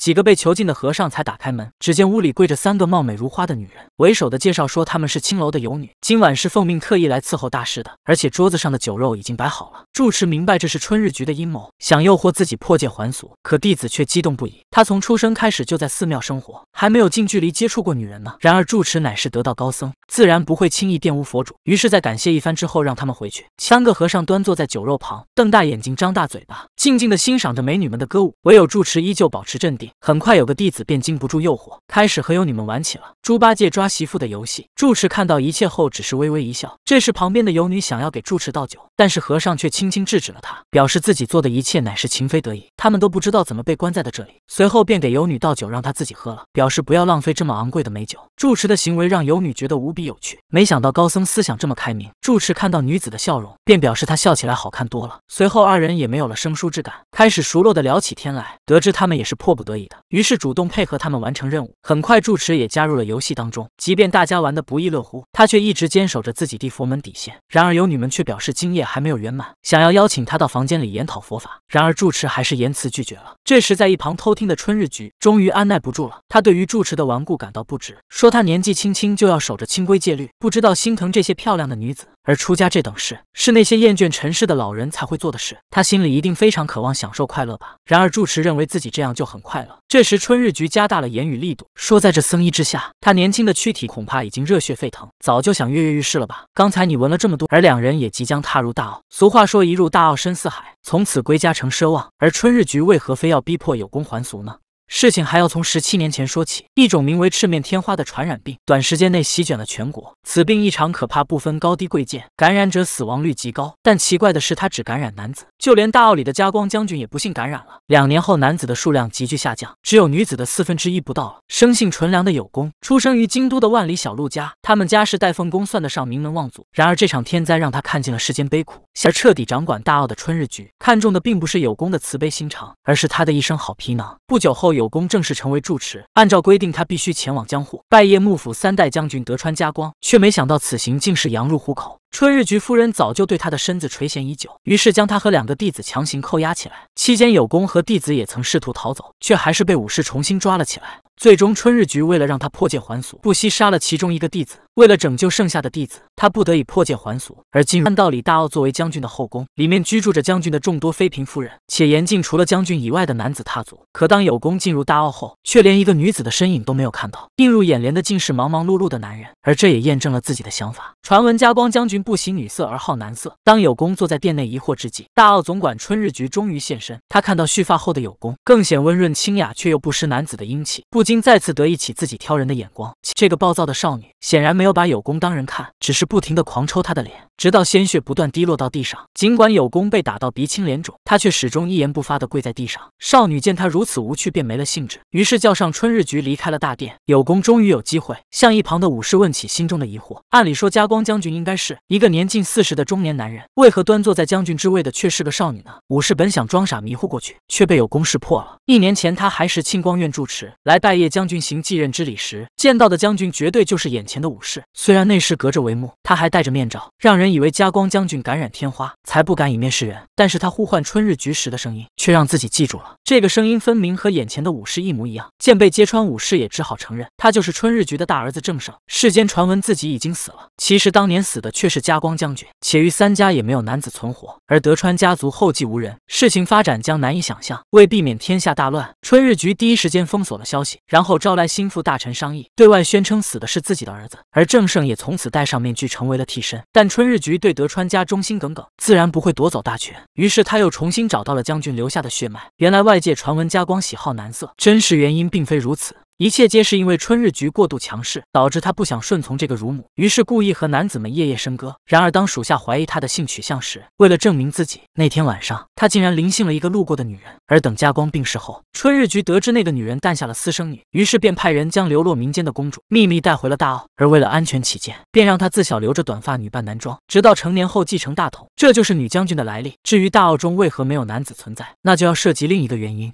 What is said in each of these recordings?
几个被囚禁的和尚才打开门，只见屋里跪着三个貌美如花的女人，为首的介绍说她们是青楼的游女，今晚是奉命特意来伺候大师的，而且桌子上的酒肉已经摆好了。住持明白这是春日局的阴谋，想诱惑自己破戒还俗，可弟子却激动不已。他从出生开始就在寺庙生活，还没有近距离接触过女人呢。然而住持乃是得道高僧，自然不会轻易玷污佛主，于是，在感谢一番之后，让他们回去。三个和尚端坐在酒肉旁，瞪大眼睛，张大嘴巴，静静地欣赏着美女们的歌舞，唯有住持依旧保持镇定。很快有个弟子便经不住诱惑，开始和有女们玩起了猪八戒抓媳妇的游戏。住持看到一切后，只是微微一笑。这时旁边的游女想要给住持倒酒，但是和尚却轻轻制止了他，表示自己做的一切乃是情非得已。他们都不知道怎么被关在的这里。随后便给游女倒酒，让她自己喝了，表示不要浪费这么昂贵的美酒。住持的行为让游女觉得无比有趣。没想到高僧思想这么开明。住持看到女子的笑容，便表示她笑起来好看多了。随后二人也没有了生疏之感，开始熟络的聊起天来。得知他们也是迫不得已。于是主动配合他们完成任务。很快，住持也加入了游戏当中。即便大家玩得不亦乐乎，他却一直坚守着自己的佛门底线。然而，有女们却表示今夜还没有圆满，想要邀请他到房间里研讨佛法。然而，住持还是言辞拒绝了。这时，在一旁偷听的春日菊终于按耐不住了。他对于住持的顽固感到不值，说他年纪轻轻就要守着清规戒律，不知道心疼这些漂亮的女子。而出家这等事，是那些厌倦尘世的老人才会做的事。他心里一定非常渴望享受快乐吧？然而，住持认为自己这样就很快。这时，春日菊加大了言语力度，说：“在这僧衣之下，他年轻的躯体恐怕已经热血沸腾，早就想跃跃欲试了吧？刚才你闻了这么多，而两人也即将踏入大奥。俗话说，一入大奥深似海，从此归家成奢望。而春日菊为何非要逼迫有功还俗呢？”事情还要从十七年前说起。一种名为赤面天花的传染病，短时间内席卷了全国。此病异常可怕，不分高低贵贱，感染者死亡率极高。但奇怪的是，它只感染男子，就连大奥里的加光将军也不幸感染了。两年后，男子的数量急剧下降，只有女子的四分之一不到了。生性纯良的有功，出生于京都的万里小路家，他们家是代奉公，算得上名门望族。然而这场天灾让他看尽了世间悲苦。而彻底掌管大奥的春日局，看中的并不是有功的慈悲心肠，而是他的一身好皮囊。不久后有。有功，正式成为住持。按照规定，他必须前往江户拜谒幕府三代将军德川家光，却没想到此行竟是羊入虎口。春日菊夫人早就对他的身子垂涎已久，于是将他和两个弟子强行扣押起来。期间，有功和弟子也曾试图逃走，却还是被武士重新抓了起来。最终，春日菊为了让他破戒还俗，不惜杀了其中一个弟子。为了拯救剩下的弟子，他不得已破戒还俗。而今，按道理，大奥作为将军的后宫，里面居住着将军的众多妃嫔夫人，且严禁除了将军以外的男子踏足。可当有功进入大奥后，却连一个女子的身影都没有看到，映入眼帘的竟是忙忙碌碌的男人。而这也验证了自己的想法。传闻加光将军。不喜女色而好男色。当有功坐在殿内疑惑之际，大奥总管春日菊终于现身。他看到蓄发后的有功，更显温润清雅，却又不失男子的英气，不禁再次得意起自己挑人的眼光。这个暴躁的少女显然没有把有功当人看，只是不停的狂抽他的脸，直到鲜血不断滴落到地上。尽管有功被打到鼻青脸肿，他却始终一言不发的跪在地上。少女见他如此无趣，便没了兴致，于是叫上春日菊离开了大殿。有功终于有机会向一旁的武士问起心中的疑惑。按理说，加光将军应该是。一个年近四十的中年男人，为何端坐在将军之位的却是个少女呢？武士本想装傻迷糊过去，却被有功识破了。一年前，他还是庆光院住持，来拜谒将军行继任之礼时见到的将军，绝对就是眼前的武士。虽然内饰隔着帷幕，他还戴着面罩，让人以为加光将军感染天花才不敢以面示人，但是他呼唤春日菊时的声音，却让自己记住了。这个声音分明和眼前的武士一模一样。见被揭穿，武士也只好承认，他就是春日菊的大儿子郑胜。世间传闻自己已经死了，其实当年死的却是。加光将军，且于三家也没有男子存活，而德川家族后继无人，事情发展将难以想象。为避免天下大乱，春日局第一时间封锁了消息，然后招来心腹大臣商议，对外宣称死的是自己的儿子，而正胜也从此戴上面具成为了替身。但春日局对德川家忠心耿耿，自然不会夺走大权。于是他又重新找到了将军留下的血脉。原来外界传闻加光喜好男色，真实原因并非如此。一切皆是因为春日局过度强势，导致他不想顺从这个乳母，于是故意和男子们夜夜笙歌。然而当属下怀疑他的性取向时，为了证明自己，那天晚上他竟然临幸了一个路过的女人。而等家光病逝后，春日局得知那个女人诞下了私生女，于是便派人将流落民间的公主秘密带回了大奥。而为了安全起见，便让她自小留着短发，女扮男装，直到成年后继承大统。这就是女将军的来历。至于大奥中为何没有男子存在，那就要涉及另一个原因。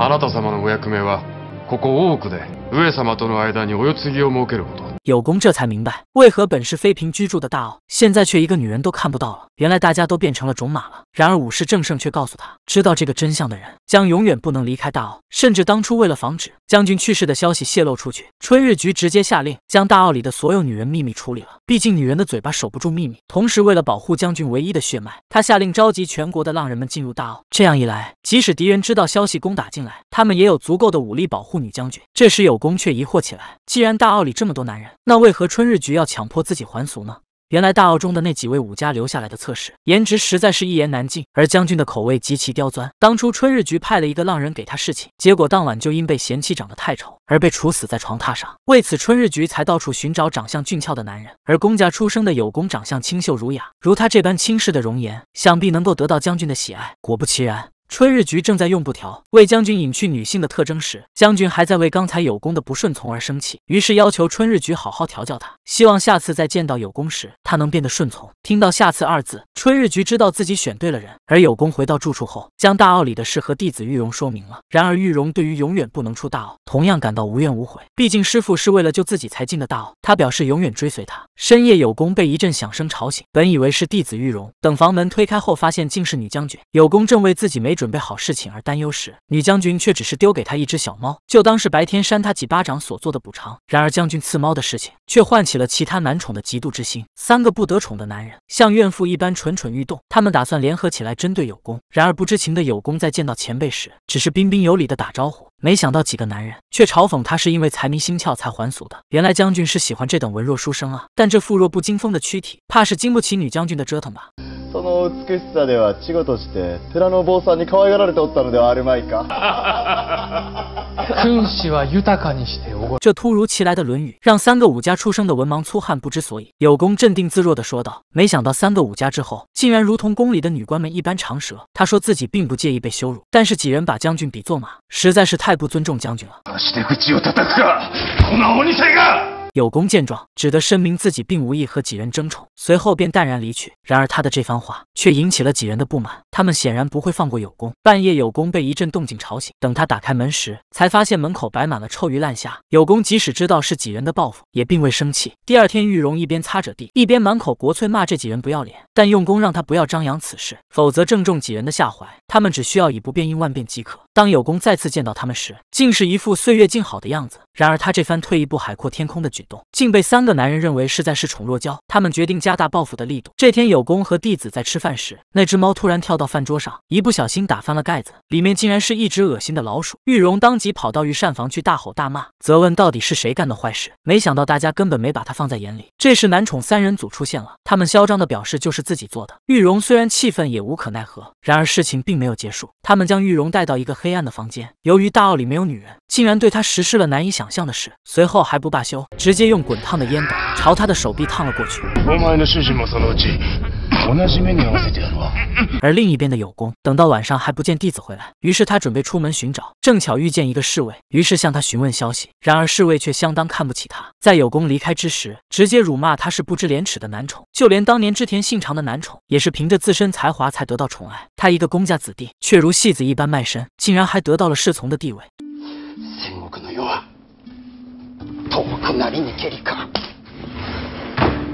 あなた様のお役目はここ大奥で上様との間にお世継ぎを設けること有功这才明白，为何本是妃嫔居住的大奥，现在却一个女人都看不到了。原来大家都变成了种马了。然而武士正胜却告诉他，知道这个真相的人将永远不能离开大奥。甚至当初为了防止将军去世的消息泄露出去，春日局直接下令将大奥里的所有女人秘密处理了。毕竟女人的嘴巴守不住秘密。同时为了保护将军唯一的血脉，他下令召集全国的浪人们进入大奥。这样一来，即使敌人知道消息攻打进来，他们也有足够的武力保护女将军。这时有功却疑惑起来，既然大奥里这么多男人，那为何春日局要强迫自己还俗呢？原来大奥中的那几位武家留下来的测试颜值实在是一言难尽，而将军的口味极其刁钻。当初春日局派了一个浪人给他侍寝，结果当晚就因被嫌弃长得太丑而被处死在床榻上。为此，春日局才到处寻找长相俊俏的男人。而公家出生的有功，长相清秀儒雅，如他这般轻视的容颜，想必能够得到将军的喜爱。果不其然。春日菊正在用布条为将军隐去女性的特征时，将军还在为刚才有功的不顺从而生气，于是要求春日菊好好调教他，希望下次再见到有功时，他能变得顺从。听到“下次”二字，春日菊知道自己选对了人。而有功回到住处后，将大奥里的事和弟子玉荣说明了。然而玉荣对于永远不能出大奥，同样感到无怨无悔，毕竟师傅是为了救自己才进的大奥，他表示永远追随他。深夜有功被一阵响声吵醒，本以为是弟子玉荣，等房门推开后，发现竟是女将军有功正为自己没。准备好事情而担忧时，女将军却只是丢给他一只小猫，就当是白天扇他几巴掌所做的补偿。然而将军刺猫的事情却唤起了其他男宠的嫉妒之心，三个不得宠的男人像怨妇一般蠢蠢欲动，他们打算联合起来针对有功。然而不知情的有功在见到前辈时，只是彬彬有礼的打招呼。没想到几个男人却嘲讽他是因为财迷心窍才还俗的。原来将军是喜欢这等文弱书生啊！但这妇弱不禁风的躯体，怕是经不起女将军的折腾吧？这突如其来的《论语》，让三个武家出生的文盲粗汉不知所以。有功镇定自若的说道：“没想到三个武家之后，竟然如同宫里的女官们一般长舌。”他说自己并不介意被羞辱，但是几人把将军比作马，实在是太不尊重将军了。有功见状，只得声明自己并无意和几人争宠，随后便淡然离去。然而他的这番话，却引起了几人的不满。他们显然不会放过有功。半夜有功被一阵动静吵醒，等他打开门时，才发现门口摆满了臭鱼烂虾。有功即使知道是几人的报复，也并未生气。第二天，玉荣一边擦着地，一边满口国粹骂这几人不要脸，但用功让他不要张扬此事，否则正中几人的下怀。他们只需要以不变应万变即可。当有功再次见到他们时，竟是一副岁月静好的样子。然而他这番退一步海阔天空的举动，竟被三个男人认为是在恃宠若骄。他们决定加大报复的力度。这天，有功和弟子在吃饭时，那只猫突然跳到。饭桌上一不小心打翻了盖子，里面竟然是一只恶心的老鼠。玉荣当即跑到御膳房去大吼大骂，责问到底是谁干的坏事。没想到大家根本没把他放在眼里。这时男宠三人组出现了，他们嚣张的表示就是自己做的。玉荣虽然气愤也无可奈何，然而事情并没有结束。他们将玉荣带到一个黑暗的房间，由于大奥里没有女人，竟然对他实施了难以想象的事。随后还不罢休，直接用滚烫的烟斗朝他的手臂烫了过去。而另一边的有功，等到晚上还不见弟子回来，于是他准备出门寻找，正巧遇见一个侍卫，于是向他询问消息。然而侍卫却相当看不起他，在有功离开之时，直接辱骂他是不知廉耻的男宠。就连当年织田信长的男宠，也是凭着自身才华才得到宠爱。他一个公家子弟，却如。戏子一般卖身，竟然还得到了侍从的地位。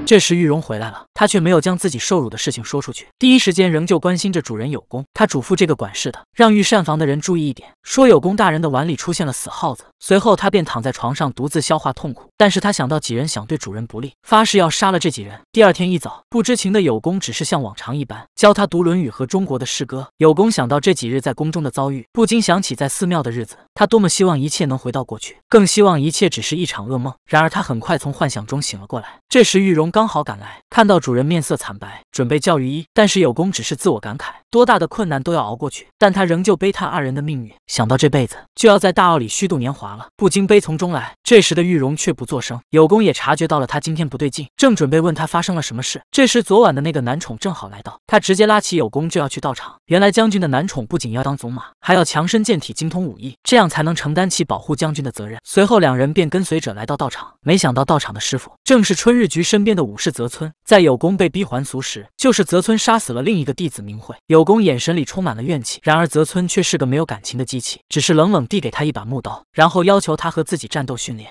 这时，玉荣回来了。他却没有将自己受辱的事情说出去，第一时间仍旧关心着主人有功。他嘱咐这个管事的，让御膳房的人注意一点，说有功大人的碗里出现了死耗子。随后他便躺在床上独自消化痛苦。但是他想到几人想对主人不利，发誓要杀了这几人。第二天一早，不知情的有功只是像往常一般教他读《论语》和中国的诗歌。有功想到这几日在宫中的遭遇，不禁想起在寺庙的日子。他多么希望一切能回到过去，更希望一切只是一场噩梦。然而他很快从幻想中醒了过来。这时玉荣刚好赶来，看到。主人面色惨白，准备教育一，但是有功只是自我感慨。多大的困难都要熬过去，但他仍旧悲叹二人的命运，想到这辈子就要在大奥里虚度年华了，不禁悲从中来。这时的玉容却不作声，有功也察觉到了他今天不对劲，正准备问他发生了什么事。这时昨晚的那个男宠正好来到，他直接拉起有功就要去道场。原来将军的男宠不仅要当走马，还要强身健体，精通武艺，这样才能承担起保护将军的责任。随后两人便跟随者来到道场，没想到道场的师傅正是春日局身边的武士泽村。在有功被逼还俗时，就是泽村杀死了另一个弟子明慧。有。公眼神里充满了怨气，然而泽村却是个没有感情的机器，只是冷冷递给他一把木刀，然后要求他和自己战斗训练。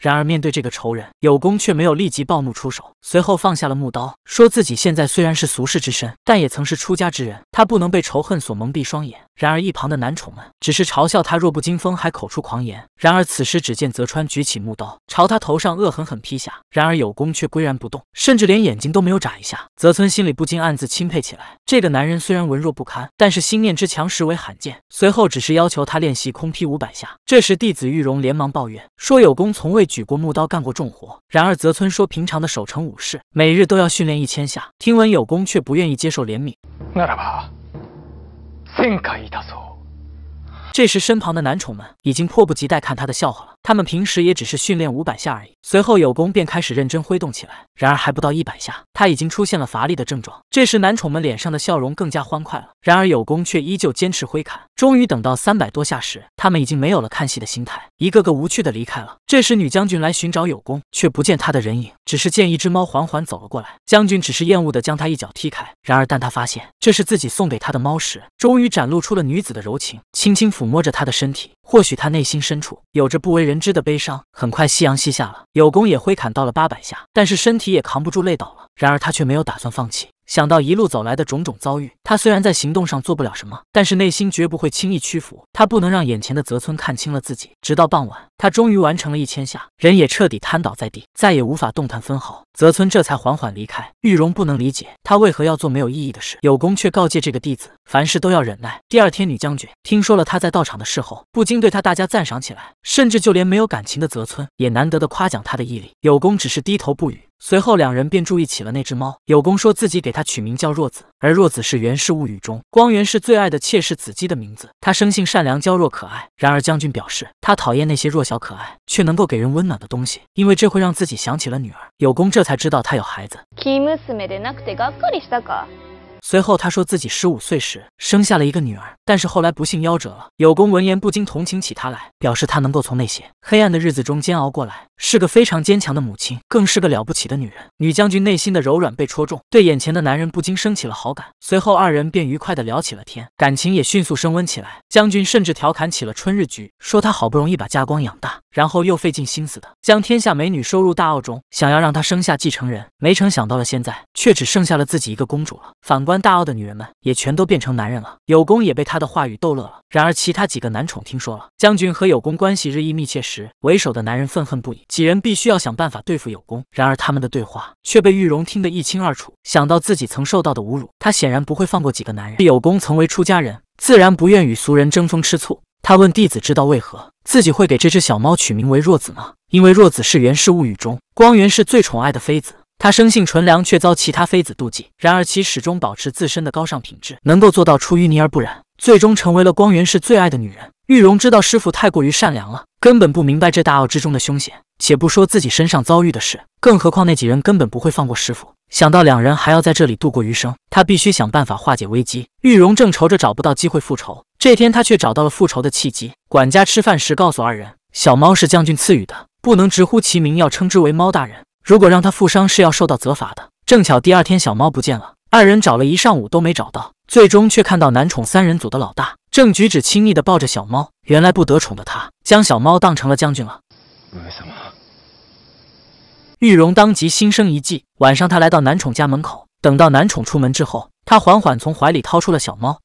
然而面对这个仇人，有功却没有立即暴怒出手，随后放下了木刀，说自己现在虽然是俗世之身，但也曾是出家之人，他不能被仇恨所蒙蔽双眼。然而一旁的男宠们只是嘲笑他弱不禁风，还口出狂言。然而此时只见泽川举起木刀朝他头上恶狠狠劈下，然而有功却岿然不动，甚至连眼睛都没有眨一下。泽村心里不禁暗自钦佩起来，这个男人虽然文弱不堪，但是心念之强实为罕见。随后只是要求他练习空劈五百下。这时弟子玉容连忙抱怨说，有功从未。举过木刀，干过重活。然而泽村说，平常的守城武士每日都要训练一千下。听闻有功，却不愿意接受怜悯。那他怕？千回打奏。这时，身旁的男宠们已经迫不及待看他的笑话了。他们平时也只是训练五百下而已，随后有功便开始认真挥动起来。然而还不到一百下，他已经出现了乏力的症状。这时男宠们脸上的笑容更加欢快了。然而有功却依旧坚持挥砍。终于等到三百多下时，他们已经没有了看戏的心态，一个个无趣的离开了。这时女将军来寻找有功，却不见他的人影，只是见一只猫缓缓走了过来。将军只是厌恶的将他一脚踢开。然而当他发现这是自己送给他的猫时，终于展露出了女子的柔情，轻轻抚摸着他的身体。或许他内心深处有着不为人。人知的悲伤。很快，夕阳西下了。有功也挥砍到了八百下，但是身体也扛不住，累倒了。然而，他却没有打算放弃。想到一路走来的种种遭遇，他虽然在行动上做不了什么，但是内心绝不会轻易屈服。他不能让眼前的泽村看清了自己。直到傍晚，他终于完成了一千下，人也彻底瘫倒在地，再也无法动弹分毫。泽村这才缓缓离开。玉容不能理解他为何要做没有意义的事。有功却告诫这个弟子，凡事都要忍耐。第二天，女将军听说了他在道场的事后，不禁对他大加赞赏起来，甚至就连没有感情的泽村也难得的夸奖他的毅力。有功只是低头不语。随后，两人便注意起了那只猫。有功说自己给它取名叫若子，而若子是《源氏物语》中光源氏最爱的妾室子姬的名字。她生性善良、娇弱可爱。然而，将军表示他讨厌那些弱小可爱却能够给人温暖的东西，因为这会让自己想起了女儿。有功这才知道他有孩子。随后，他说自己十五岁时生下了一个女儿，但是后来不幸夭折了。有功闻言不禁同情起他来，表示他能够从那些黑暗的日子中煎熬过来。是个非常坚强的母亲，更是个了不起的女人。女将军内心的柔软被戳中，对眼前的男人不禁升起了好感。随后二人便愉快的聊起了天，感情也迅速升温起来。将军甚至调侃起了春日菊，说她好不容易把家光养大，然后又费尽心思的将天下美女收入大奥中，想要让她生下继承人，没成想到了现在却只剩下了自己一个公主了。反观大奥的女人们，也全都变成男人了。有功也被他的话语逗乐了。然而其他几个男宠听说了将军和有功关系日益密切时，为首的男人愤恨不已。几人必须要想办法对付有功，然而他们的对话却被玉容听得一清二楚。想到自己曾受到的侮辱，他显然不会放过几个男人。有功曾为出家人，自然不愿与俗人争风吃醋。他问弟子：“知道为何自己会给这只小猫取名为若子吗？”因为若子是《源氏物语》中光源氏最宠爱的妃子，他生性纯良，却遭其他妃子妒忌。然而其始终保持自身的高尚品质，能够做到出淤泥而不染。最终成为了光源氏最爱的女人。玉容知道师傅太过于善良了，根本不明白这大奥之中的凶险。且不说自己身上遭遇的事，更何况那几人根本不会放过师傅。想到两人还要在这里度过余生，他必须想办法化解危机。玉容正愁着找不到机会复仇，这天他却找到了复仇的契机。管家吃饭时告诉二人，小猫是将军赐予的，不能直呼其名，要称之为猫大人。如果让他负伤是要受到责罚的。正巧第二天小猫不见了，二人找了一上午都没找到。最终却看到男宠三人组的老大正举止亲密的抱着小猫。原来不得宠的他，将小猫当成了将军了。玉荣当即心生一计。晚上，他来到男宠家门口，等到男宠出门之后，他缓缓从怀里掏出了小猫。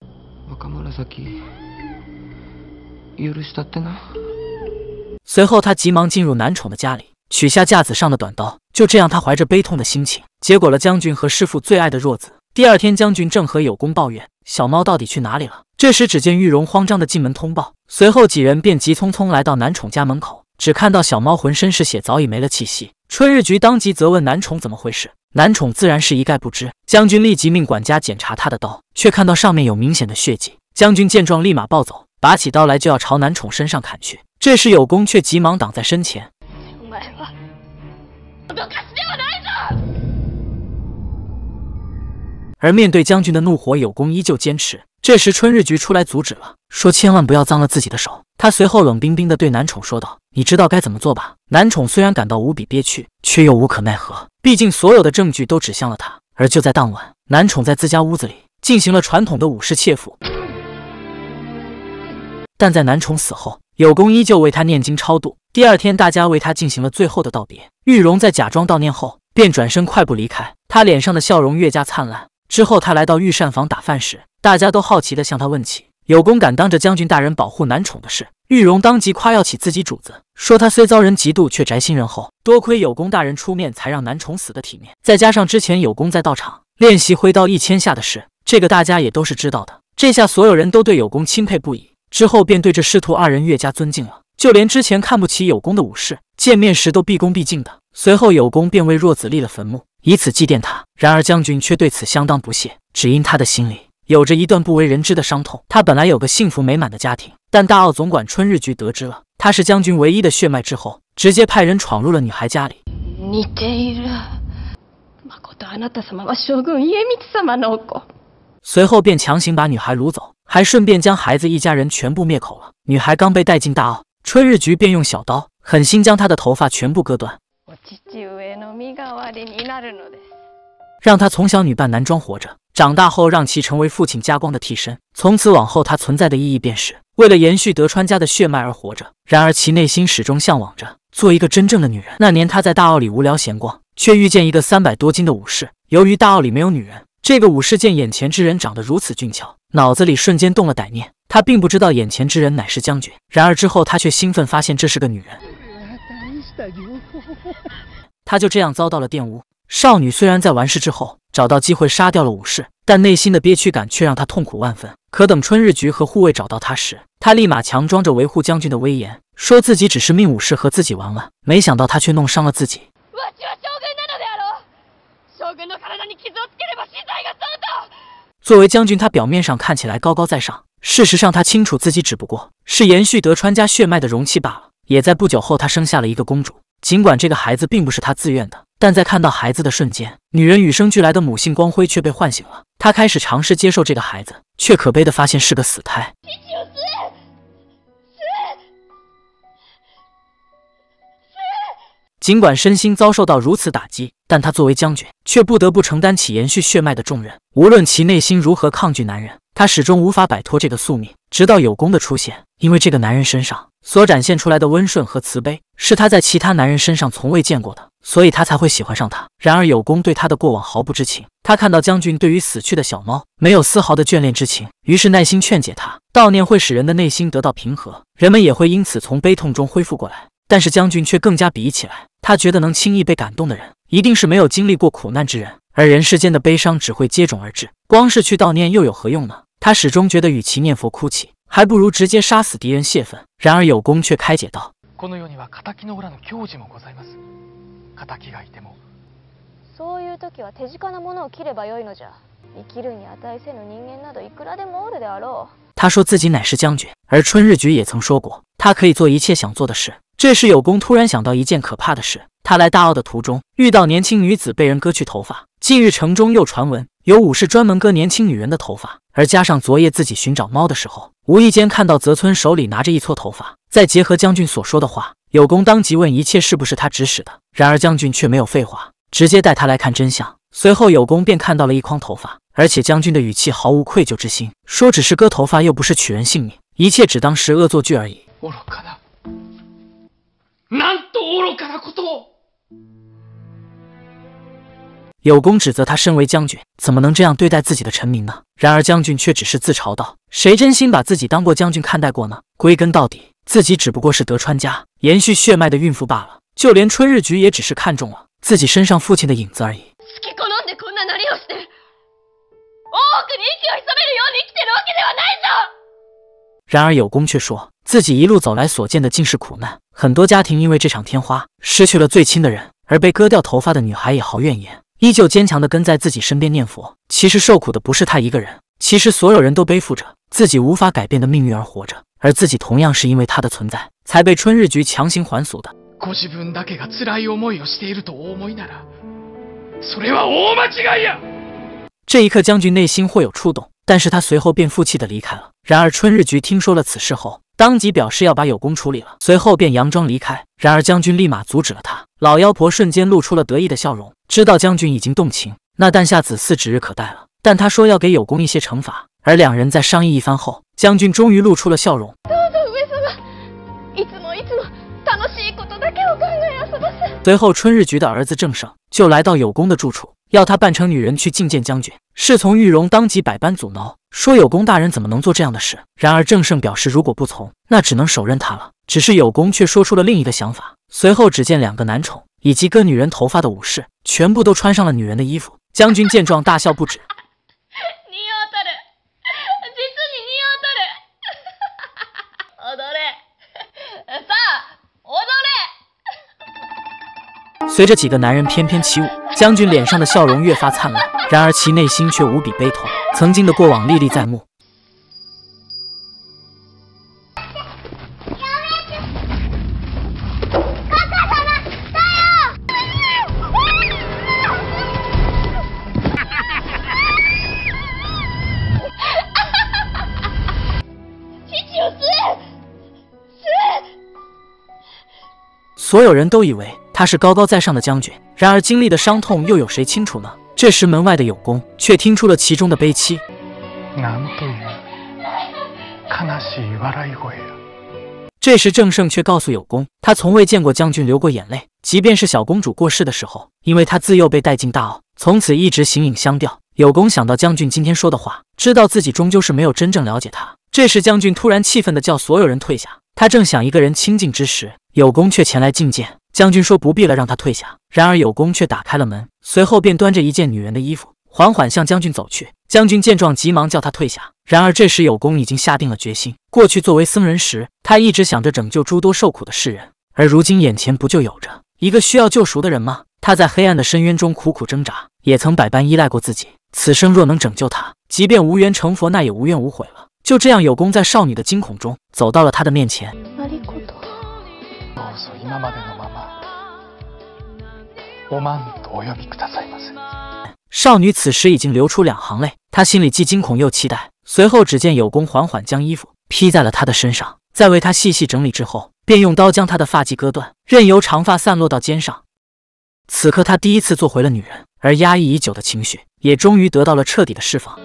随后，他急忙进入男宠的家里，取下架子上的短刀。就这样，他怀着悲痛的心情，结果了将军和师父最爱的弱子。第二天，将军正和有功抱怨小猫到底去哪里了。这时，只见玉容慌张的进门通报，随后几人便急匆匆来到男宠家门口，只看到小猫浑身是血，早已没了气息。春日局当即责问男宠怎么回事，男宠自然是一概不知。将军立即命管家检查他的刀，却看到上面有明显的血迹。将军见状，立马暴走，拔起刀来就要朝男宠身上砍去。这时，有功却急忙挡在身前。而面对将军的怒火，有功依旧坚持。这时，春日菊出来阻止了，说：“千万不要脏了自己的手。”他随后冷冰冰的对男宠说道：“你知道该怎么做吧？”男宠虽然感到无比憋屈，却又无可奈何，毕竟所有的证据都指向了他。而就在当晚，男宠在自家屋子里进行了传统的武士切腹。但在男宠死后，有功依旧为他念经超度。第二天，大家为他进行了最后的道别。玉容在假装悼念后，便转身快步离开，他脸上的笑容越加灿烂。之后，他来到御膳房打饭时，大家都好奇地向他问起有功敢当着将军大人保护男宠的事。玉荣当即夸耀起自己主子，说他虽遭人嫉妒，却宅心仁厚，多亏有功大人出面，才让男宠死得体面。再加上之前有功在道场练习挥刀一千下的事，这个大家也都是知道的。这下所有人都对有功钦佩不已，之后便对这师徒二人越加尊敬了。就连之前看不起有功的武士，见面时都毕恭毕敬的。随后，有功便为若子立了坟墓。以此祭奠他，然而将军却对此相当不屑，只因他的心里有着一段不为人知的伤痛。他本来有个幸福美满的家庭，但大奥总管春日局得知了他是将军唯一的血脉之后，直接派人闯入了女孩家里，あなた様は将軍家光様の子。随后便强行把女孩掳走，还顺便将孩子一家人全部灭口了。女孩刚被带进大奥，春日局便用小刀狠心将她的头发全部割断。让他从小女扮男装活着，长大后让其成为父亲家光的替身。从此往后，他存在的意义便是为了延续德川家的血脉而活着。然而其内心始终向往着做一个真正的女人。那年他在大奥里无聊闲逛，却遇见一个三百多斤的武士。由于大奥里没有女人，这个武士见眼前之人长得如此俊俏，脑子里瞬间动了歹念。他并不知道眼前之人乃是将军。然而之后他却兴奋发现这是个女人。他就这样遭到了玷污。少女虽然在完事之后找到机会杀掉了武士，但内心的憋屈感却让她痛苦万分。可等春日局和护卫找到她时，她立马强装着维护将军的威严，说自己只是命武士和自己玩玩，没想到他却弄伤了自己。作为将军，他表面上看起来高高在上，事实上他清楚自己只不过是延续德川家血脉的容器罢了。也在不久后，他生下了一个公主。尽管这个孩子并不是他自愿的，但在看到孩子的瞬间，女人与生俱来的母性光辉却被唤醒了。她开始尝试接受这个孩子，却可悲的发现是个死胎。尽管身心遭受到如此打击，但他作为将军，却不得不承担起延续血脉的重任。无论其内心如何抗拒男人，他始终无法摆脱这个宿命。直到有功的出现，因为这个男人身上。所展现出来的温顺和慈悲，是他在其他男人身上从未见过的，所以他才会喜欢上他。然而有功对他的过往毫不知情，他看到将军对于死去的小猫没有丝毫的眷恋之情，于是耐心劝解他：悼念会使人的内心得到平和，人们也会因此从悲痛中恢复过来。但是将军却更加鄙夷起来，他觉得能轻易被感动的人，一定是没有经历过苦难之人，而人世间的悲伤只会接踵而至，光是去悼念又有何用呢？他始终觉得，与其念佛哭泣。还不如直接杀死敌人泄愤。然而有功却开解道：“他说自己乃是将军，而春日局也曾说过，他可以做一切想做的事。”这时有功突然想到一件可怕的事：他来大奥的途中遇到年轻女子被人割去头发，近日城中又传闻有武士专门割年轻女人的头发，而加上昨夜自己寻找猫的时候。无意间看到泽村手里拿着一撮头发，再结合将军所说的话，有功当即问一切是不是他指使的。然而将军却没有废话，直接带他来看真相。随后有功便看到了一筐头发，而且将军的语气毫无愧疚之心，说只是割头发又不是取人性命，一切只当是恶作剧而已。有功指责他身为将军，怎么能这样对待自己的臣民呢？然而将军却只是自嘲道：“谁真心把自己当过将军看待过呢？归根到底，自己只不过是德川家延续血脉的孕妇罢了。就连春日局也只是看中了自己身上父亲的影子而已。”然而有功却说，自己一路走来所见的尽是苦难，很多家庭因为这场天花失去了最亲的人，而被割掉头发的女孩也毫无怨言。依旧坚强的跟在自己身边念佛。其实受苦的不是他一个人，其实所有人都背负着自己无法改变的命运而活着，而自己同样是因为他的存在，才被春日局强行还俗的。这一刻，将军内心会有触动，但是他随后便负气的离开了。然而，春日局听说了此事后。当即表示要把有功处理了，随后便佯装离开。然而将军立马阻止了他，老妖婆瞬间露出了得意的笑容，知道将军已经动情，那诞下子嗣指日可待了。但他说要给有功一些惩罚，而两人在商议一番后，将军终于露出了笑容。随后春日局的儿子郑胜就来到有功的住处。要他扮成女人去觐见将军，侍从玉荣当即百般阻挠，说有功大人怎么能做这样的事。然而郑胜表示，如果不从，那只能手刃他了。只是有功却说出了另一个想法。随后只见两个男宠以及割女人头发的武士，全部都穿上了女人的衣服。将军见状大笑不止。随着几个男人翩翩起舞，将军脸上的笑容越发灿烂。然而其内心却无比悲痛，曾经的过往历历在目。救命！哈哈哈哈！所有人都以为。他是高高在上的将军，然而经历的伤痛又有谁清楚呢？这时门外的有功却听出了其中的悲戚。这时郑胜却告诉有功，他从未见过将军流过眼泪，即便是小公主过世的时候，因为他自幼被带进大奥，从此一直形影相吊。有功想到将军今天说的话，知道自己终究是没有真正了解他。这时将军突然气愤的叫所有人退下，他正想一个人清静之时。有功却前来觐见，将军说不必了，让他退下。然而有功却打开了门，随后便端着一件女人的衣服，缓缓向将军走去。将军见状，急忙叫他退下。然而这时有功已经下定了决心。过去作为僧人时，他一直想着拯救诸多受苦的世人，而如今眼前不就有着一个需要救赎的人吗？他在黑暗的深渊中苦苦挣扎，也曾百般依赖过自己。此生若能拯救他，即便无缘成佛，那也无怨无悔了。就这样，有功在少女的惊恐中走到了他的面前。少女此时已经流出两行泪，她心里既惊恐又期待。随后只见有功缓缓将衣服披在了她的身上，在为她细细整理之后，便用刀将她的发髻割断，任由长发散落到肩上。此刻她第一次做回了女人，而压抑已久的情绪也终于得到了彻底的释放。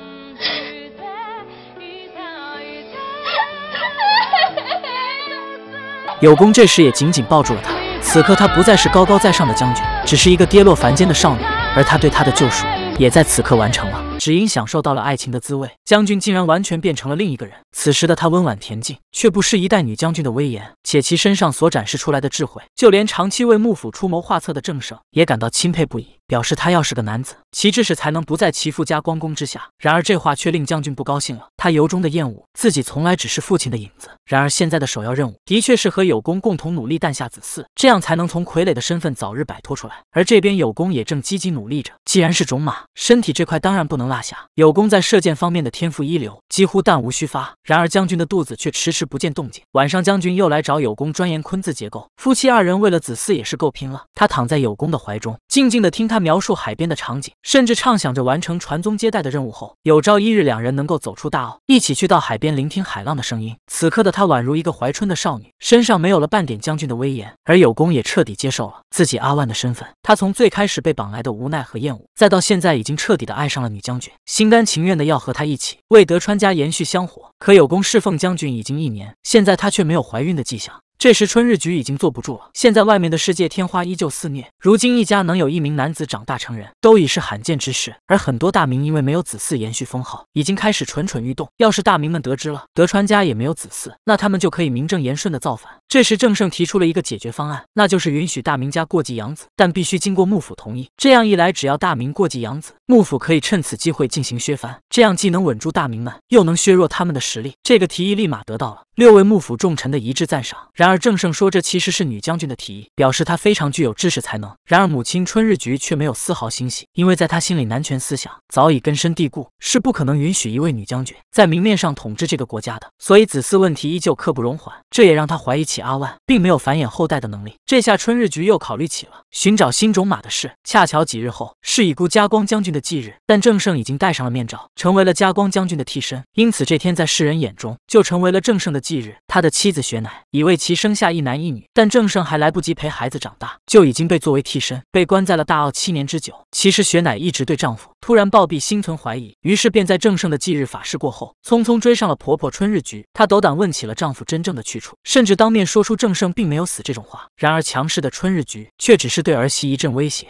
有功这时也紧紧抱住了他。此刻，他不再是高高在上的将军，只是一个跌落凡间的少女。而他对她的救赎，也在此刻完成了。只因享受到了爱情的滋味，将军竟然完全变成了另一个人。此时的他温婉恬静，却不失一代女将军的威严，且其身上所展示出来的智慧，就连长期为幕府出谋划策的郑胜也感到钦佩不已，表示他要是个男子，其志士才能不在其父家光公之下。然而这话却令将军不高兴了，他由衷的厌恶自己从来只是父亲的影子。然而现在的首要任务的确是和有功共同努力诞下子嗣，这样才能从傀儡的身份早日摆脱出来。而这边有功也正积极努力着，既然是种马，身体这块当然不能。落下有功在射箭方面的天赋一流，几乎弹无虚发。然而将军的肚子却迟迟不见动静。晚上，将军又来找有功专研“坤”字结构。夫妻二人为了子嗣也是够拼了。他躺在有功的怀中，静静的听他描述海边的场景，甚至畅想着完成传宗接代的任务后，有朝一日两人能够走出大澳，一起去到海边聆听海浪的声音。此刻的他宛如一个怀春的少女，身上没有了半点将军的威严。而有功也彻底接受了自己阿万的身份。他从最开始被绑来的无奈和厌恶，再到现在已经彻底的爱上了女将。军。心甘情愿的要和他一起为德川家延续香火，可有功侍奉将军已经一年，现在她却没有怀孕的迹象。这时春日局已经坐不住了。现在外面的世界天花依旧肆虐，如今一家能有一名男子长大成人，都已是罕见之事。而很多大名因为没有子嗣延续封号，已经开始蠢蠢欲动。要是大名们得知了德川家也没有子嗣，那他们就可以名正言顺的造反。这时正胜提出了一个解决方案，那就是允许大名家过继养子，但必须经过幕府同意。这样一来，只要大名过继养子，幕府可以趁此机会进行削藩，这样既能稳住大名们，又能削弱他们的实力。这个提议立马得到了六位幕府重臣的一致赞赏。然而。而郑胜说，这其实是女将军的提议，表示她非常具有知识才能。然而母亲春日菊却没有丝毫欣喜，因为在她心里，男权思想早已根深蒂固，是不可能允许一位女将军在明面上统治这个国家的。所以子嗣问题依旧刻不容缓，这也让他怀疑起阿万并没有繁衍后代的能力。这下春日菊又考虑起了寻找新种马的事。恰巧几日后是已故加光将军的忌日，但郑胜已经戴上了面罩，成为了加光将军的替身，因此这天在世人眼中就成为了郑胜的忌日。他的妻子雪乃已为其。生下一男一女，但郑胜还来不及陪孩子长大，就已经被作为替身被关在了大澳七年之久。其实雪乃一直对丈夫突然暴毙心存怀疑，于是便在郑胜的忌日法事过后，匆匆追上了婆婆春日菊。她斗胆问起了丈夫真正的去处，甚至当面说出郑胜并没有死这种话。然而强势的春日菊却只是对儿媳一阵威胁。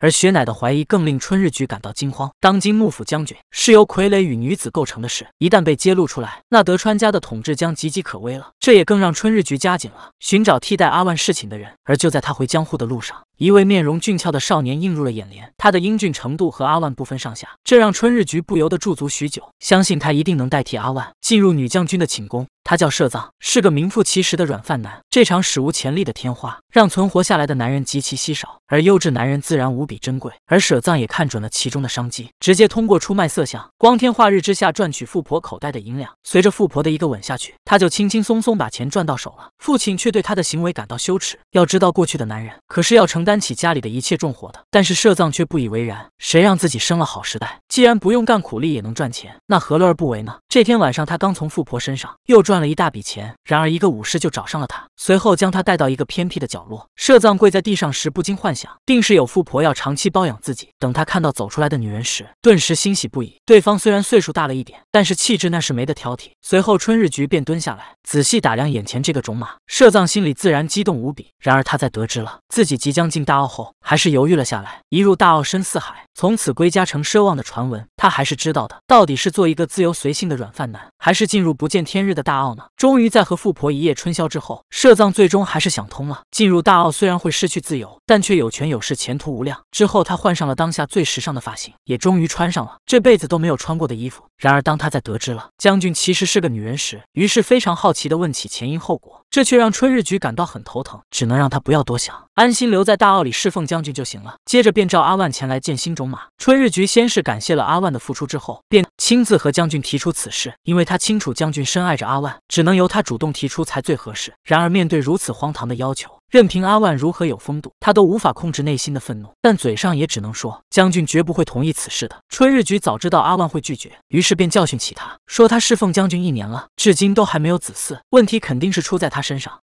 而雪乃的怀疑更令春日局感到惊慌。当今幕府将军是由傀儡与女子构成的事，一旦被揭露出来，那德川家的统治将岌岌可危了。这也更让春日局加紧了寻找替代阿万侍寝的人。而就在他回江户的路上。一位面容俊俏的少年映入了眼帘，他的英俊程度和阿万不分上下，这让春日菊不由得驻足许久。相信他一定能代替阿万进入女将军的寝宫。他叫舍藏，是个名副其实的软饭男。这场史无前例的天花让存活下来的男人极其稀少，而优质男人自然无比珍贵。而舍藏也看准了其中的商机，直接通过出卖色相，光天化日之下赚取富婆口袋的银两。随着富婆的一个吻下去，他就轻轻松松把钱赚到手了。父亲却对他的行为感到羞耻。要知道，过去的男人可是要承担起家里的一切重活的，但是社藏却不以为然。谁让自己生了好时代？既然不用干苦力也能赚钱，那何乐而不为呢？这天晚上，他刚从富婆身上又赚了一大笔钱。然而，一个武士就找上了他，随后将他带到一个偏僻的角落。社藏跪在地上时，不禁幻想，定是有富婆要长期包养自己。等他看到走出来的女人时，顿时欣喜不已。对方虽然岁数大了一点，但是气质那是没得挑剔。随后，春日菊便蹲下来仔细打量眼前这个种马。社藏心里自然激动无比。然而，他在得知了自己即将进进大澳后还是犹豫了下来。一入大澳深似海，从此归家成奢望的传闻，他还是知道的。到底是做一个自由随性的软饭男，还是进入不见天日的大澳呢？终于在和富婆一夜春宵之后，社藏最终还是想通了。进入大澳虽然会失去自由，但却有权有势，前途无量。之后他换上了当下最时尚的发型，也终于穿上了这辈子都没有穿过的衣服。然而当他在得知了将军其实是个女人时，于是非常好奇的问起前因后果，这却让春日局感到很头疼，只能让他不要多想，安心留在大。奥里侍奉将军就行了。接着便召阿万前来见新种马春日菊。先是感谢了阿万的付出，之后便亲自和将军提出此事，因为他清楚将军深爱着阿万，只能由他主动提出才最合适。然而面对如此荒唐的要求，任凭阿万如何有风度，他都无法控制内心的愤怒，但嘴上也只能说将军绝不会同意此事的。春日菊早知道阿万会拒绝，于是便教训起他，说他侍奉将军一年了，至今都还没有子嗣，问题肯定是出在他身上。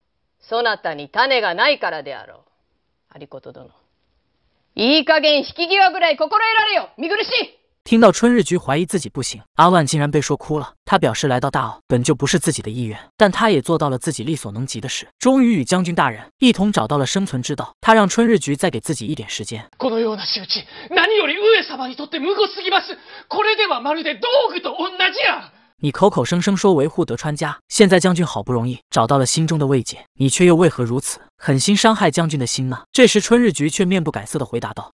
いい加減引き際ぐらい心得られよ、三郎氏。听到春日局怀疑自己不行，阿万竟然被说哭了。他表示来到大奥本就不是自己的意愿，但他也做到了自己力所能及的事，终于与将军大人一同找到了生存之道。他让春日局再给自己一点时间。你口口声声说维护德川家，现在将军好不容易找到了心中的慰藉，你却又为何如此狠心伤害将军的心呢？这时春日局却面不改色的回答道：“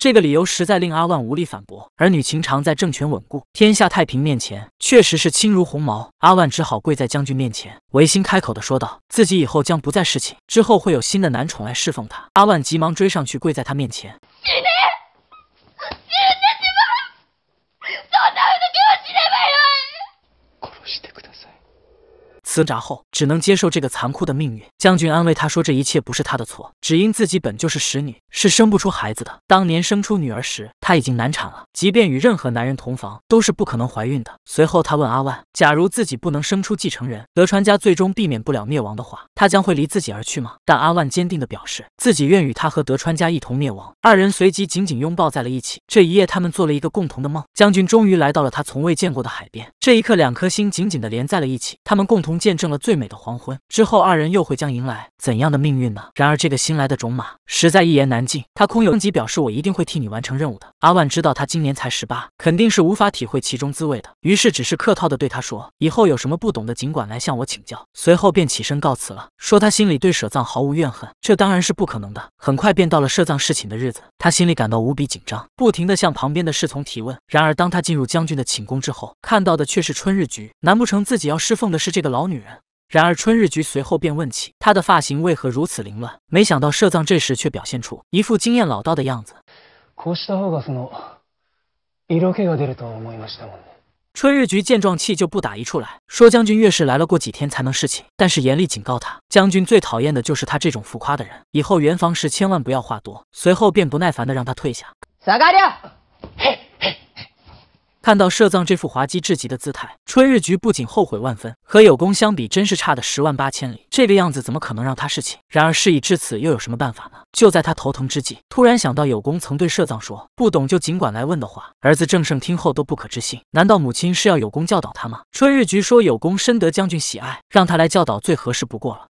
这个理由实在令阿万无力反驳。儿女情长在政权稳固、天下太平面前，确实是轻如鸿毛。阿万只好跪在将军面前，违心开口的说道，自己以后将不再侍寝，之后会有新的男宠来侍奉他。阿万急忙追上去，跪在他面前。”ばい殺してくれ挣扎后，只能接受这个残酷的命运。将军安慰他说：“这一切不是他的错，只因自己本就是使女，是生不出孩子的。当年生出女儿时，她已经难产了，即便与任何男人同房，都是不可能怀孕的。”随后，他问阿万：“假如自己不能生出继承人，德川家最终避免不了灭亡的话，他将会离自己而去吗？”但阿万坚定地表示自己愿与他和德川家一同灭亡。二人随即紧紧拥抱在了一起。这一夜，他们做了一个共同的梦。将军终于来到了他从未见过的海边。这一刻，两颗心紧紧地连在了一起。他们共同。见证了最美的黄昏之后，二人又会将迎来怎样的命运呢？然而这个新来的种马实在一言难尽，他空有胸级，表示我一定会替你完成任务的。阿万知道他今年才十八，肯定是无法体会其中滋味的，于是只是客套的对他说：“以后有什么不懂的，尽管来向我请教。”随后便起身告辞了，说他心里对舍藏毫无怨恨，这当然是不可能的。很快便到了舍藏侍寝的日子，他心里感到无比紧张，不停的向旁边的侍从提问。然而当他进入将军的寝宫之后，看到的却是春日菊，难不成自己要侍奉的是这个老？女人。然而春日菊随后便问起她的发型为何如此凌乱，没想到社藏这时却表现出一副经验老道的样子。春日菊见状气就不打一处来，说将军越是来了，过几天才能侍寝，但是严厉警告他，将军最讨厌的就是他这种浮夸的人，以后圆房时千万不要话多。随后便不耐烦的让他退下。看到社藏这副滑稽至极的姿态，春日局不仅后悔万分，和有功相比，真是差的十万八千里。这个样子怎么可能让他侍寝？然而事已至此，又有什么办法呢？就在他头疼之际，突然想到有功曾对社藏说：“不懂就尽管来问”的话。儿子正盛听后都不可置信：难道母亲是要有功教导他吗？春日局说：“有功深得将军喜爱，让他来教导最合适不过了。”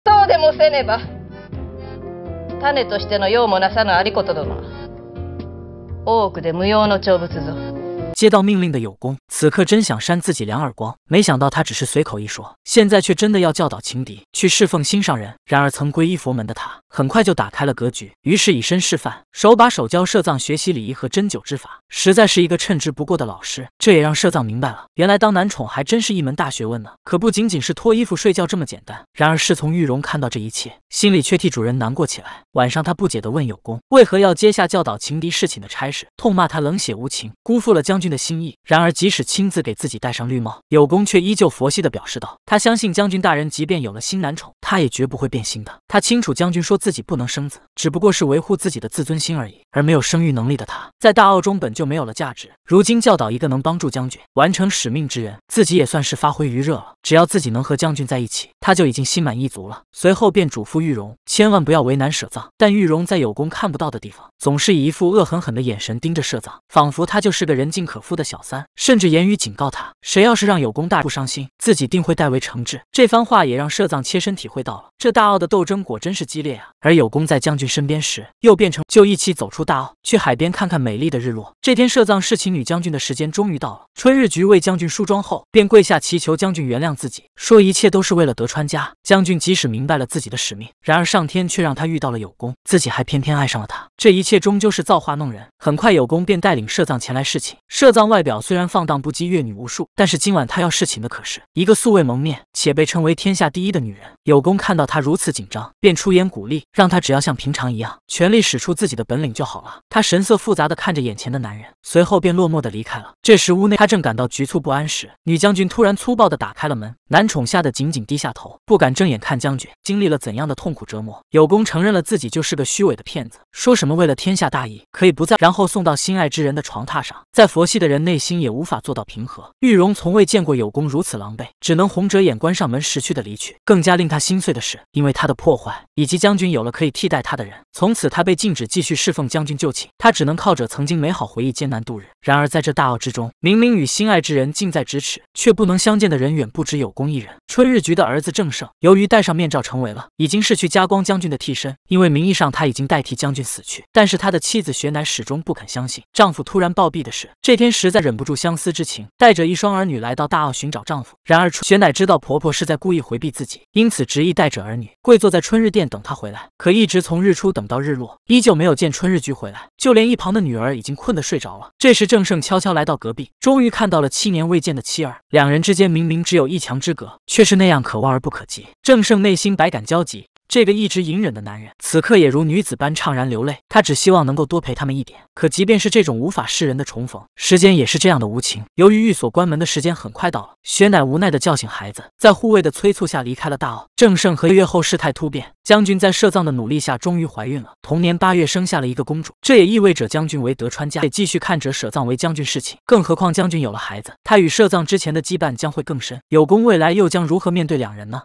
接到命令的有功，此刻真想扇自己两耳光。没想到他只是随口一说，现在却真的要教导情敌去侍奉心上人。然而，曾皈依佛门的他。很快就打开了格局，于是以身示范，手把手教摄藏学习礼仪和针灸之法，实在是一个称职不过的老师。这也让摄藏明白了，原来当男宠还真是一门大学问呢，可不仅仅是脱衣服睡觉这么简单。然而侍从玉荣看到这一切，心里却替主人难过起来。晚上，他不解地问有功为何要接下教导情敌侍寝的差事，痛骂他冷血无情，辜负了将军的心意。然而即使亲自给自己戴上绿帽，有功却依旧佛系地表示道，他相信将军大人即便有了新男宠，他也绝不会变心的。他清楚将军说。自己不能生子，只不过是维护自己的自尊心而已。而没有生育能力的他，在大奥中本就没有了价值。如今教导一个能帮助将军完成使命之人，自己也算是发挥余热了。只要自己能和将军在一起，他就已经心满意足了。随后便嘱咐玉荣，千万不要为难舍藏。但玉荣在有功看不到的地方，总是以一副恶狠狠的眼神盯着舍藏，仿佛他就是个人尽可夫的小三，甚至言语警告他，谁要是让有功大不伤心，自己定会代为惩治。这番话也让舍藏切身体会到了，这大奥的斗争果真是激烈啊。而有功在将军身边时，又变成就一起走出大澳，去海边看看美丽的日落。这天，社藏侍寝女将军的时间终于到了。春日菊为将军梳妆后，便跪下祈求将军原谅自己，说一切都是为了德川家。将军即使明白了自己的使命，然而上天却让他遇到了有功，自己还偏偏爱上了他。这一切终究是造化弄人。很快，有功便带领社藏前来侍寝。社藏外表虽然放荡不羁，阅女无数，但是今晚他要侍寝的，可是一个素未谋面且被称为天下第一的女人。有功看到他如此紧张，便出言鼓励。让他只要像平常一样，全力使出自己的本领就好了。他神色复杂的看着眼前的男人，随后便落寞的离开了。这时屋内，他正感到局促不安时，女将军突然粗暴的打开了门，男宠吓得紧紧低下头，不敢正眼看将军。经历了怎样的痛苦折磨，有功承认了自己就是个虚伪的骗子。说什么为了天下大义可以不在，然后送到心爱之人的床榻上，在佛系的人内心也无法做到平和。玉容从未见过有功如此狼狈，只能红着眼关上门，识趣的离去。更加令他心碎的是，因为他的破坏，以及将军有了可以替代他的人，从此他被禁止继续侍奉将军就寝，他只能靠着曾经美好回忆艰难度日。然而在这大奥之中，明明与心爱之人近在咫尺，却不能相见的人远不止有功一人。春日局的儿子郑胜，由于戴上面罩成为了已经逝去加光将军的替身，因为名义上他已经代替将军。死去，但是他的妻子雪乃始终不肯相信丈夫突然暴毙的事。这天实在忍不住相思之情，带着一双儿女来到大澳寻找丈夫。然而，雪乃知道婆婆是在故意回避自己，因此执意带着儿女跪坐在春日殿等他回来。可一直从日出等到日落，依旧没有见春日菊回来。就连一旁的女儿已经困得睡着了。这时，郑胜悄悄来到隔壁，终于看到了七年未见的妻儿。两人之间明明只有一墙之隔，却是那样可望而不可及。郑胜内心百感交集。这个一直隐忍的男人，此刻也如女子般怅然流泪。他只希望能够多陪他们一点。可即便是这种无法释人的重逢，时间也是这样的无情。由于寓所关门的时间很快到了，雪乃无奈的叫醒孩子，在护卫的催促下离开了大澳。郑胜和月后，事态突变，将军在社藏的努力下终于怀孕了。同年八月，生下了一个公主。这也意味着将军为德川家得继续看着舍藏为将军侍寝。更何况将军有了孩子，他与社藏之前的羁绊将会更深。有功未来又将如何面对两人呢？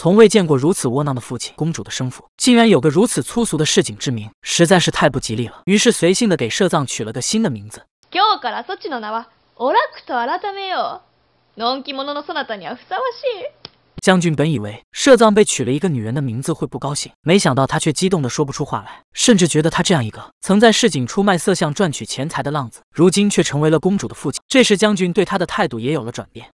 从未见过如此窝囊的父亲，公主的生父竟然有个如此粗俗的市井之名，实在是太不吉利了。于是随性的给社藏取了个新的名字。将军本以为社藏被取了一个女人的名字会不高兴，没想到他却激动的说不出话来，甚至觉得他这样一个曾在市井出卖色相赚取钱财的浪子，如今却成为了公主的父亲。这时将军对他的态度也有了转变。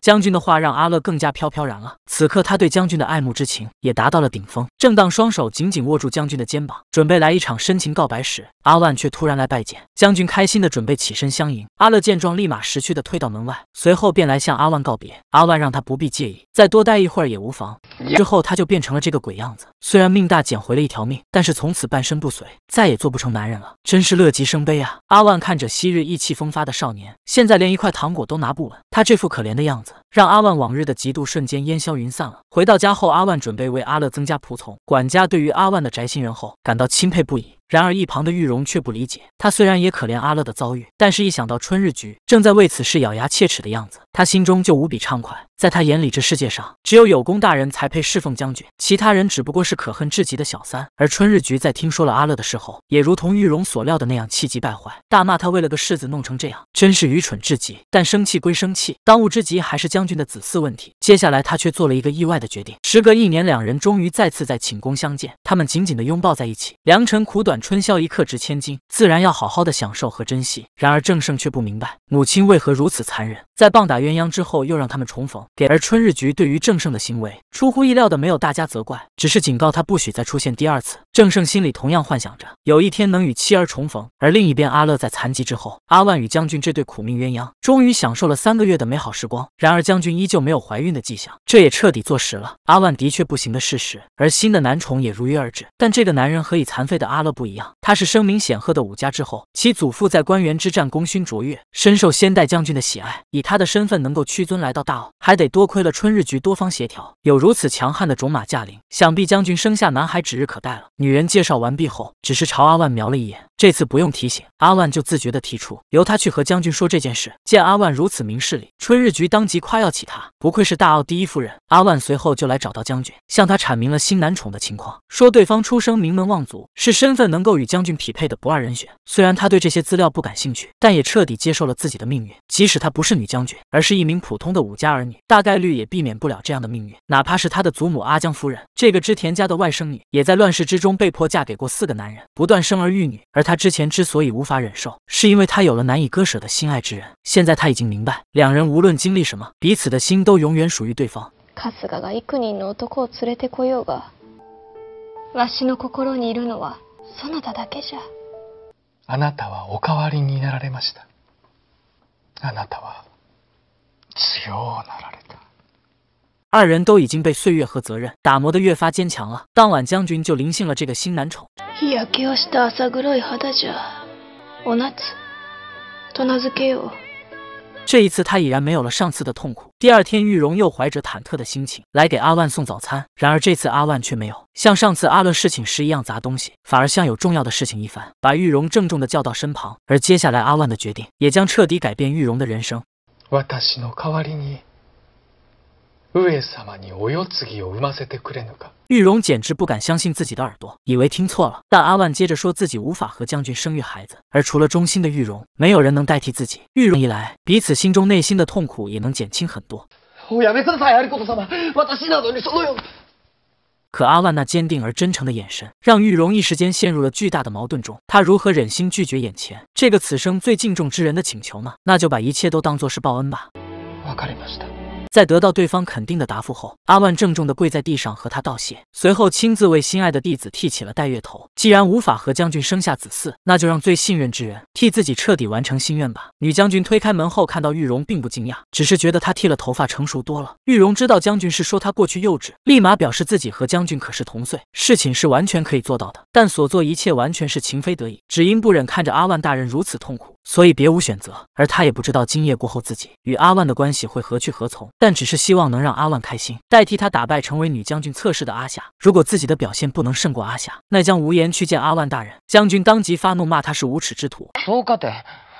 将军的话让阿乐更加飘飘然了。此刻，他对将军的爱慕之情也达到了顶峰。正当双手紧紧握住将军的肩膀，准备来一场深情告白时，阿万却突然来拜见将军，开心的准备起身相迎。阿乐见状，立马识趣的退到门外，随后便来向阿万告别。阿万让他不必介意，再多待一会儿也无妨。之后他就变成了这个鬼样子，虽然命大捡回了一条命，但是从此半身不遂，再也做不成男人了，真是乐极生悲啊！阿万看着昔日意气风发的少年，现在连一块糖果都拿不稳，他这副可怜的样子，让阿万往日的嫉妒瞬间烟消云散了。回到家后，阿万准备为阿乐增加仆从，管家对于阿万的宅心仁厚感到钦佩不已。然而一旁的玉荣却不理解，他虽然也可怜阿乐的遭遇，但是一想到春日菊正在为此事咬牙切齿的样子，他心中就无比畅快。在他眼里，这世界上只有有功大人才配侍奉将军，其他人只不过是可恨至极的小三。而春日菊在听说了阿乐的事后，也如同玉荣所料的那样，气急败坏，大骂他为了个世子弄成这样，真是愚蠢至极。但生气归生气，当务之急还是将军的子嗣问题。接下来，他却做了一个意外的决定。时隔一年，两人终于再次在寝宫相见，他们紧紧的拥抱在一起。良辰苦短，春宵一刻值千金，自然要好好的享受和珍惜。然而，郑胜却不明白母亲为何如此残忍。在棒打鸳鸯之后，又让他们重逢。给而春日菊对于郑胜的行为，出乎意料的没有大家责怪，只是警告他不许再出现第二次。郑胜心里同样幻想着有一天能与妻儿重逢。而另一边，阿乐在残疾之后，阿万与将军这对苦命鸳鸯终于享受了三个月的美好时光。然而，将军依旧没有怀孕的迹象，这也彻底坐实了阿万的确不行的事实。而新的男宠也如约而至，但这个男人和已残废的阿乐不一样，他是声名显赫的武家之后，其祖父在官员之战功勋卓越，深受先代将军的喜爱。他。他的身份能够屈尊来到大奥，还得多亏了春日局多方协调。有如此强悍的种马驾临，想必将军生下男孩指日可待了。女人介绍完毕后，只是朝阿万瞄了一眼。这次不用提醒，阿万就自觉地提出由他去和将军说这件事。见阿万如此明事理，春日菊当即夸耀起他，不愧是大奥第一夫人。阿万随后就来找到将军，向他阐明了新男宠的情况，说对方出生名门望族，是身份能够与将军匹配的不二人选。虽然他对这些资料不感兴趣，但也彻底接受了自己的命运。即使他不是女将军，而是一名普通的武家儿女，大概率也避免不了这样的命运。哪怕是他的祖母阿江夫人，这个织田家的外甥女，也在乱世之中被迫嫁给过四个男人，不断生儿育女，而。他之前之所以无法忍受，是因为他有了难以割舍的心爱之人。现在他已经明白，两人无论经历什么，彼此的心都永远属于对方。カスが一人の男を連れて来ようが、わしの心にいるのはあなただけじゃ。あなたはおわりになられました。あなたは強なられた。二人都已经被岁月和责任打磨得越发坚强了。当晚，将军就临幸了这个新男宠。这一次，他已然没有了上次的痛苦。第二天，玉荣又怀着忐忑的心情来给阿万送早餐。然而，这次阿万却没有像上次阿乐侍寝时一样砸东西，反而像有重要的事情一番，把玉荣郑重的叫到身旁。而接下来，阿万的决定也将彻底改变玉荣的人生。玉荣简直不敢相信自己的耳朵，以为听错了。但阿万接着说自己无法和将军生育孩子，而除了忠心的玉荣，没有人能代替自己。玉荣一来，彼此心中内心的痛苦也能减轻很多。可阿万那坚定而真诚的眼神，让玉荣一时间陷入了巨大的矛盾中。他如何忍心拒绝眼前这个此生最敬重之人的请求呢？那就把一切都当作是报恩吧。在得到对方肯定的答复后，阿万郑重地跪在地上和他道谢，随后亲自为心爱的弟子剃起了戴月头。既然无法和将军生下子嗣，那就让最信任之人替自己彻底完成心愿吧。女将军推开门后，看到玉容并不惊讶，只是觉得她剃了头发成熟多了。玉容知道将军是说她过去幼稚，立马表示自己和将军可是同岁，事情是完全可以做到的，但所做一切完全是情非得已，只因不忍看着阿万大人如此痛苦，所以别无选择。而他也不知道今夜过后，自己与阿万的关系会何去何从。但只是希望能让阿万开心，代替他打败成为女将军测试的阿夏。如果自己的表现不能胜过阿夏，那将无颜去见阿万大人。将军当即发怒，骂他是无耻之徒。そうか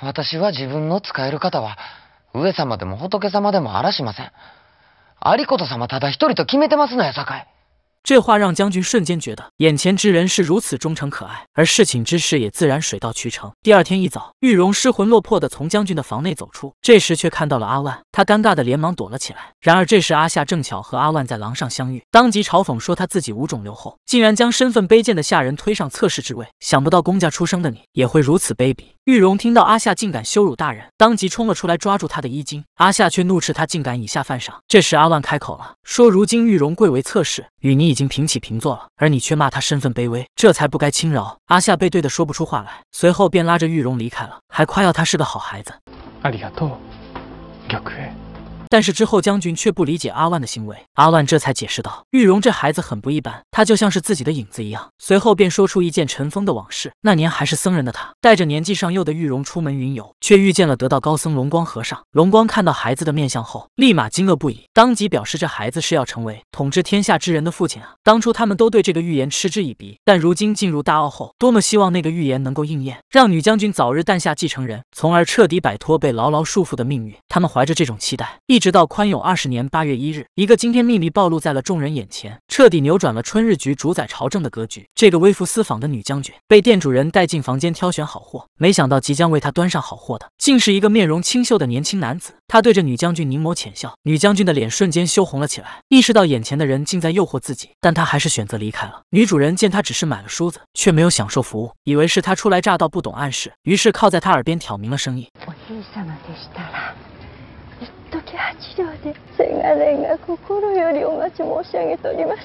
私は自分の使える方は、上様でも仏様でもしません。有様ただ一人と決めてますの这话让将军瞬间觉得眼前之人是如此忠诚可爱，而侍寝之事也自然水到渠成。第二天一早，玉容失魂落魄的从将军的房内走出，这时却看到了阿万，他尴尬的连忙躲了起来。然而这时阿夏正巧和阿万在廊上相遇，当即嘲讽说他自己无肿瘤后，竟然将身份卑贱的下人推上侧室之位，想不到公家出生的你也会如此卑鄙。玉荣听到阿夏竟敢羞辱大人，当即冲了出来，抓住他的衣襟。阿夏却怒斥他竟敢以下犯上。这时阿万开口了，说如今玉荣贵为侧室，与你已经平起平坐了，而你却骂他身份卑微，这才不该轻饶。阿夏被怼得说不出话来，随后便拉着玉荣离开了，还夸耀他是个好孩子。但是之后，将军却不理解阿万的行为。阿万这才解释道：“玉荣这孩子很不一般，他就像是自己的影子一样。”随后便说出一件尘封的往事。那年还是僧人的他，带着年纪尚幼的玉容出门云游，却遇见了得道高僧龙光和尚。龙光看到孩子的面相后，立马惊愕不已，当即表示这孩子是要成为统治天下之人的父亲啊！当初他们都对这个预言嗤之以鼻，但如今进入大奥后，多么希望那个预言能够应验，让女将军早日诞下继承人，从而彻底摆脱被牢牢束缚的命运。他们怀着这种期待，一。一直到宽永二十年八月一日，一个惊天秘密暴露在了众人眼前，彻底扭转了春日局主宰朝政的格局。这个微服私访的女将军被店主人带进房间挑选好货，没想到即将为她端上好货的竟是一个面容清秀的年轻男子。他对着女将军凝眸浅笑，女将军的脸瞬间羞红了起来，意识到眼前的人竟在诱惑自己，但她还是选择离开了。女主人见他只是买了梳子，却没有享受服务，以为是他初来乍到不懂暗示，于是靠在他耳边挑明了声音。時八両でせがれが心よりお待ち申し上げております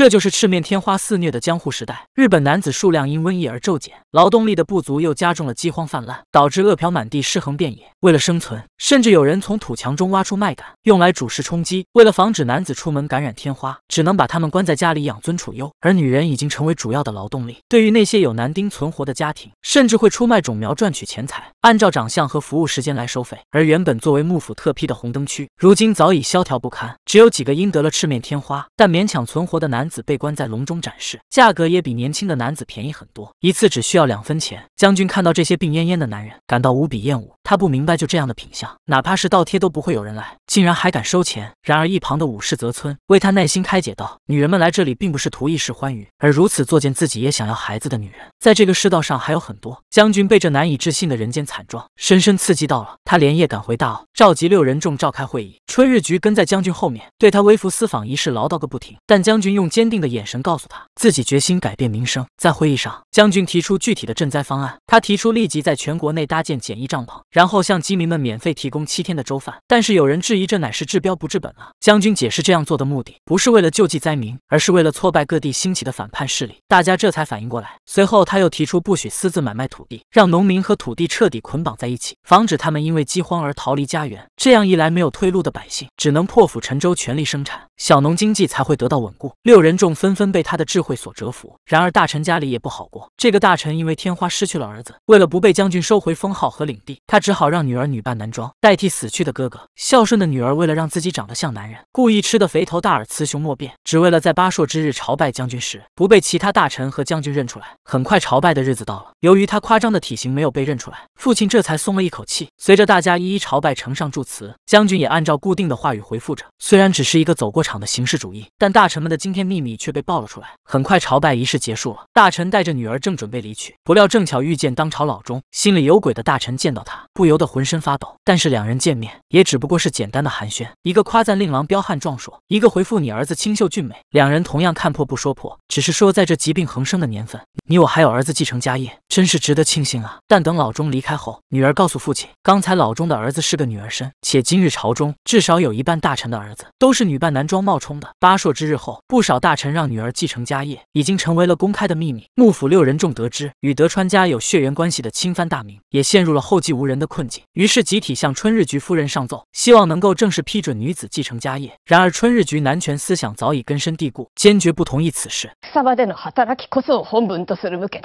这就是赤面天花肆虐的江户时代，日本男子数量因瘟疫而骤减，劳动力的不足又加重了饥荒泛滥，导致饿殍满地、尸横遍野。为了生存，甚至有人从土墙中挖出麦秆用来煮食充饥。为了防止男子出门感染天花，只能把他们关在家里养尊处优，而女人已经成为主要的劳动力。对于那些有男丁存活的家庭，甚至会出卖种苗赚取钱财，按照长相和服务时间来收费。而原本作为幕府特批的红灯区，如今早已萧条不堪，只有几个因得了赤面天花但勉强存活的男。子被关在笼中展示，价格也比年轻的男子便宜很多，一次只需要两分钱。将军看到这些病恹恹的男人，感到无比厌恶。他不明白，就这样的品相，哪怕是倒贴都不会有人来，竟然还敢收钱。然而一旁的武士泽村为他耐心开解道：“女人们来这里并不是图一时欢愉，而如此作践自己也想要孩子的女人，在这个世道上还有很多。”将军被这难以置信的人间惨状深深刺激到了，他连夜赶回大奥，召集六人众召开会议。春日局跟在将军后面，对他微服私访一事唠叨个不停，但将军用剑。坚定的眼神告诉他，自己决心改变民生。在会议上，将军提出具体的赈灾方案。他提出立即在全国内搭建简易帐篷，然后向饥民们免费提供七天的粥饭。但是有人质疑，这乃是治标不治本啊！将军解释，这样做的目的不是为了救济灾民，而是为了挫败各地兴起的反叛势力。大家这才反应过来。随后，他又提出不许私自买卖土地，让农民和土地彻底捆绑在一起，防止他们因为饥荒而逃离家园。这样一来，没有退路的百姓只能破釜沉舟，全力生产，小农经济才会得到稳固。六。人众纷纷被他的智慧所折服。然而，大臣家里也不好过。这个大臣因为天花失去了儿子，为了不被将军收回封号和领地，他只好让女儿女扮男装，代替死去的哥哥。孝顺的女儿为了让自己长得像男人，故意吃的肥头大耳，雌雄莫辨，只为了在八硕之日朝拜将军时，不被其他大臣和将军认出来。很快，朝拜的日子到了，由于他夸张的体型没有被认出来，父亲这才松了一口气。随着大家一一朝拜，呈上祝词，将军也按照固定的话语回复着。虽然只是一个走过场的形式主义，但大臣们的今天。秘密却被爆了出来。很快，朝拜仪式结束了，大臣带着女儿正准备离去，不料正巧遇见当朝老钟。心里有鬼的大臣见到他，不由得浑身发抖。但是两人见面也只不过是简单的寒暄，一个夸赞令郎彪悍壮硕，一个回复你儿子清秀俊美。两人同样看破不说破，只是说在这疾病横生的年份，你我还有儿子继承家业，真是值得庆幸啊。但等老钟离开后，女儿告诉父亲，刚才老钟的儿子是个女儿身，且今日朝中至少有一半大臣的儿子都是女扮男装冒充的。八朔之日后，不少。大臣让女儿继承家业，已经成为了公开的秘密。幕府六人众得知与德川家有血缘关系的侵犯大名也陷入了后继无人的困境，于是集体向春日局夫人上奏，希望能够正式批准女子继承家业。然而春日局男权思想早已根深蒂固，坚决不同意此事。での働きこそを本分とするけで、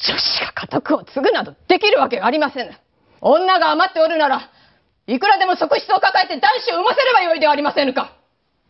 女子が家督を継ぐなどできるわけありません。女が余っておるなら、いくらでも素質を抱えて男子を産ませればよいではありませんか？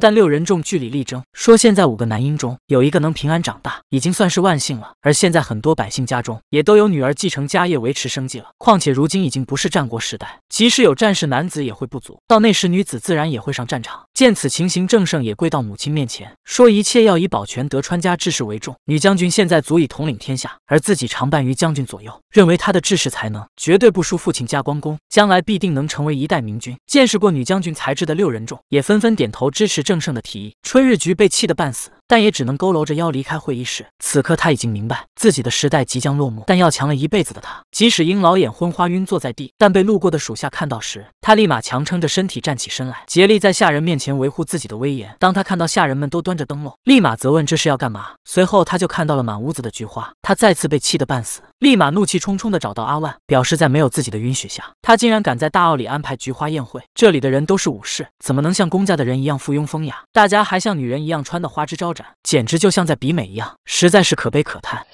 但六人众据理力争，说现在五个男婴中有一个能平安长大，已经算是万幸了。而现在很多百姓家中也都有女儿继承家业维持生计了。况且如今已经不是战国时代，即使有战士男子也会不足，到那时女子自然也会上战场。见此情形，郑胜也跪到母亲面前，说：“一切要以保全德川家治世为重。女将军现在足以统领天下，而自己常伴于将军左右，认为她的治世才能绝对不输父亲家光公，将来必定能成为一代明君。”见识过女将军才智的六人众也纷纷点头支持郑胜的提议。春日局被气得半死。但也只能佝偻着腰离开会议室。此刻他已经明白自己的时代即将落幕。但要强了一辈子的他，即使因老眼昏花晕坐在地，但被路过的属下看到时，他立马强撑着身体站起身来，竭力在下人面前维护自己的威严。当他看到下人们都端着灯笼，立马责问这是要干嘛。随后他就看到了满屋子的菊花，他再次被气得半死。立马怒气冲冲地找到阿万，表示在没有自己的允许下，他竟然敢在大奥里安排菊花宴会。这里的人都是武士，怎么能像公家的人一样附庸风雅？大家还像女人一样穿的花枝招展，简直就像在比美一样，实在是可悲可叹。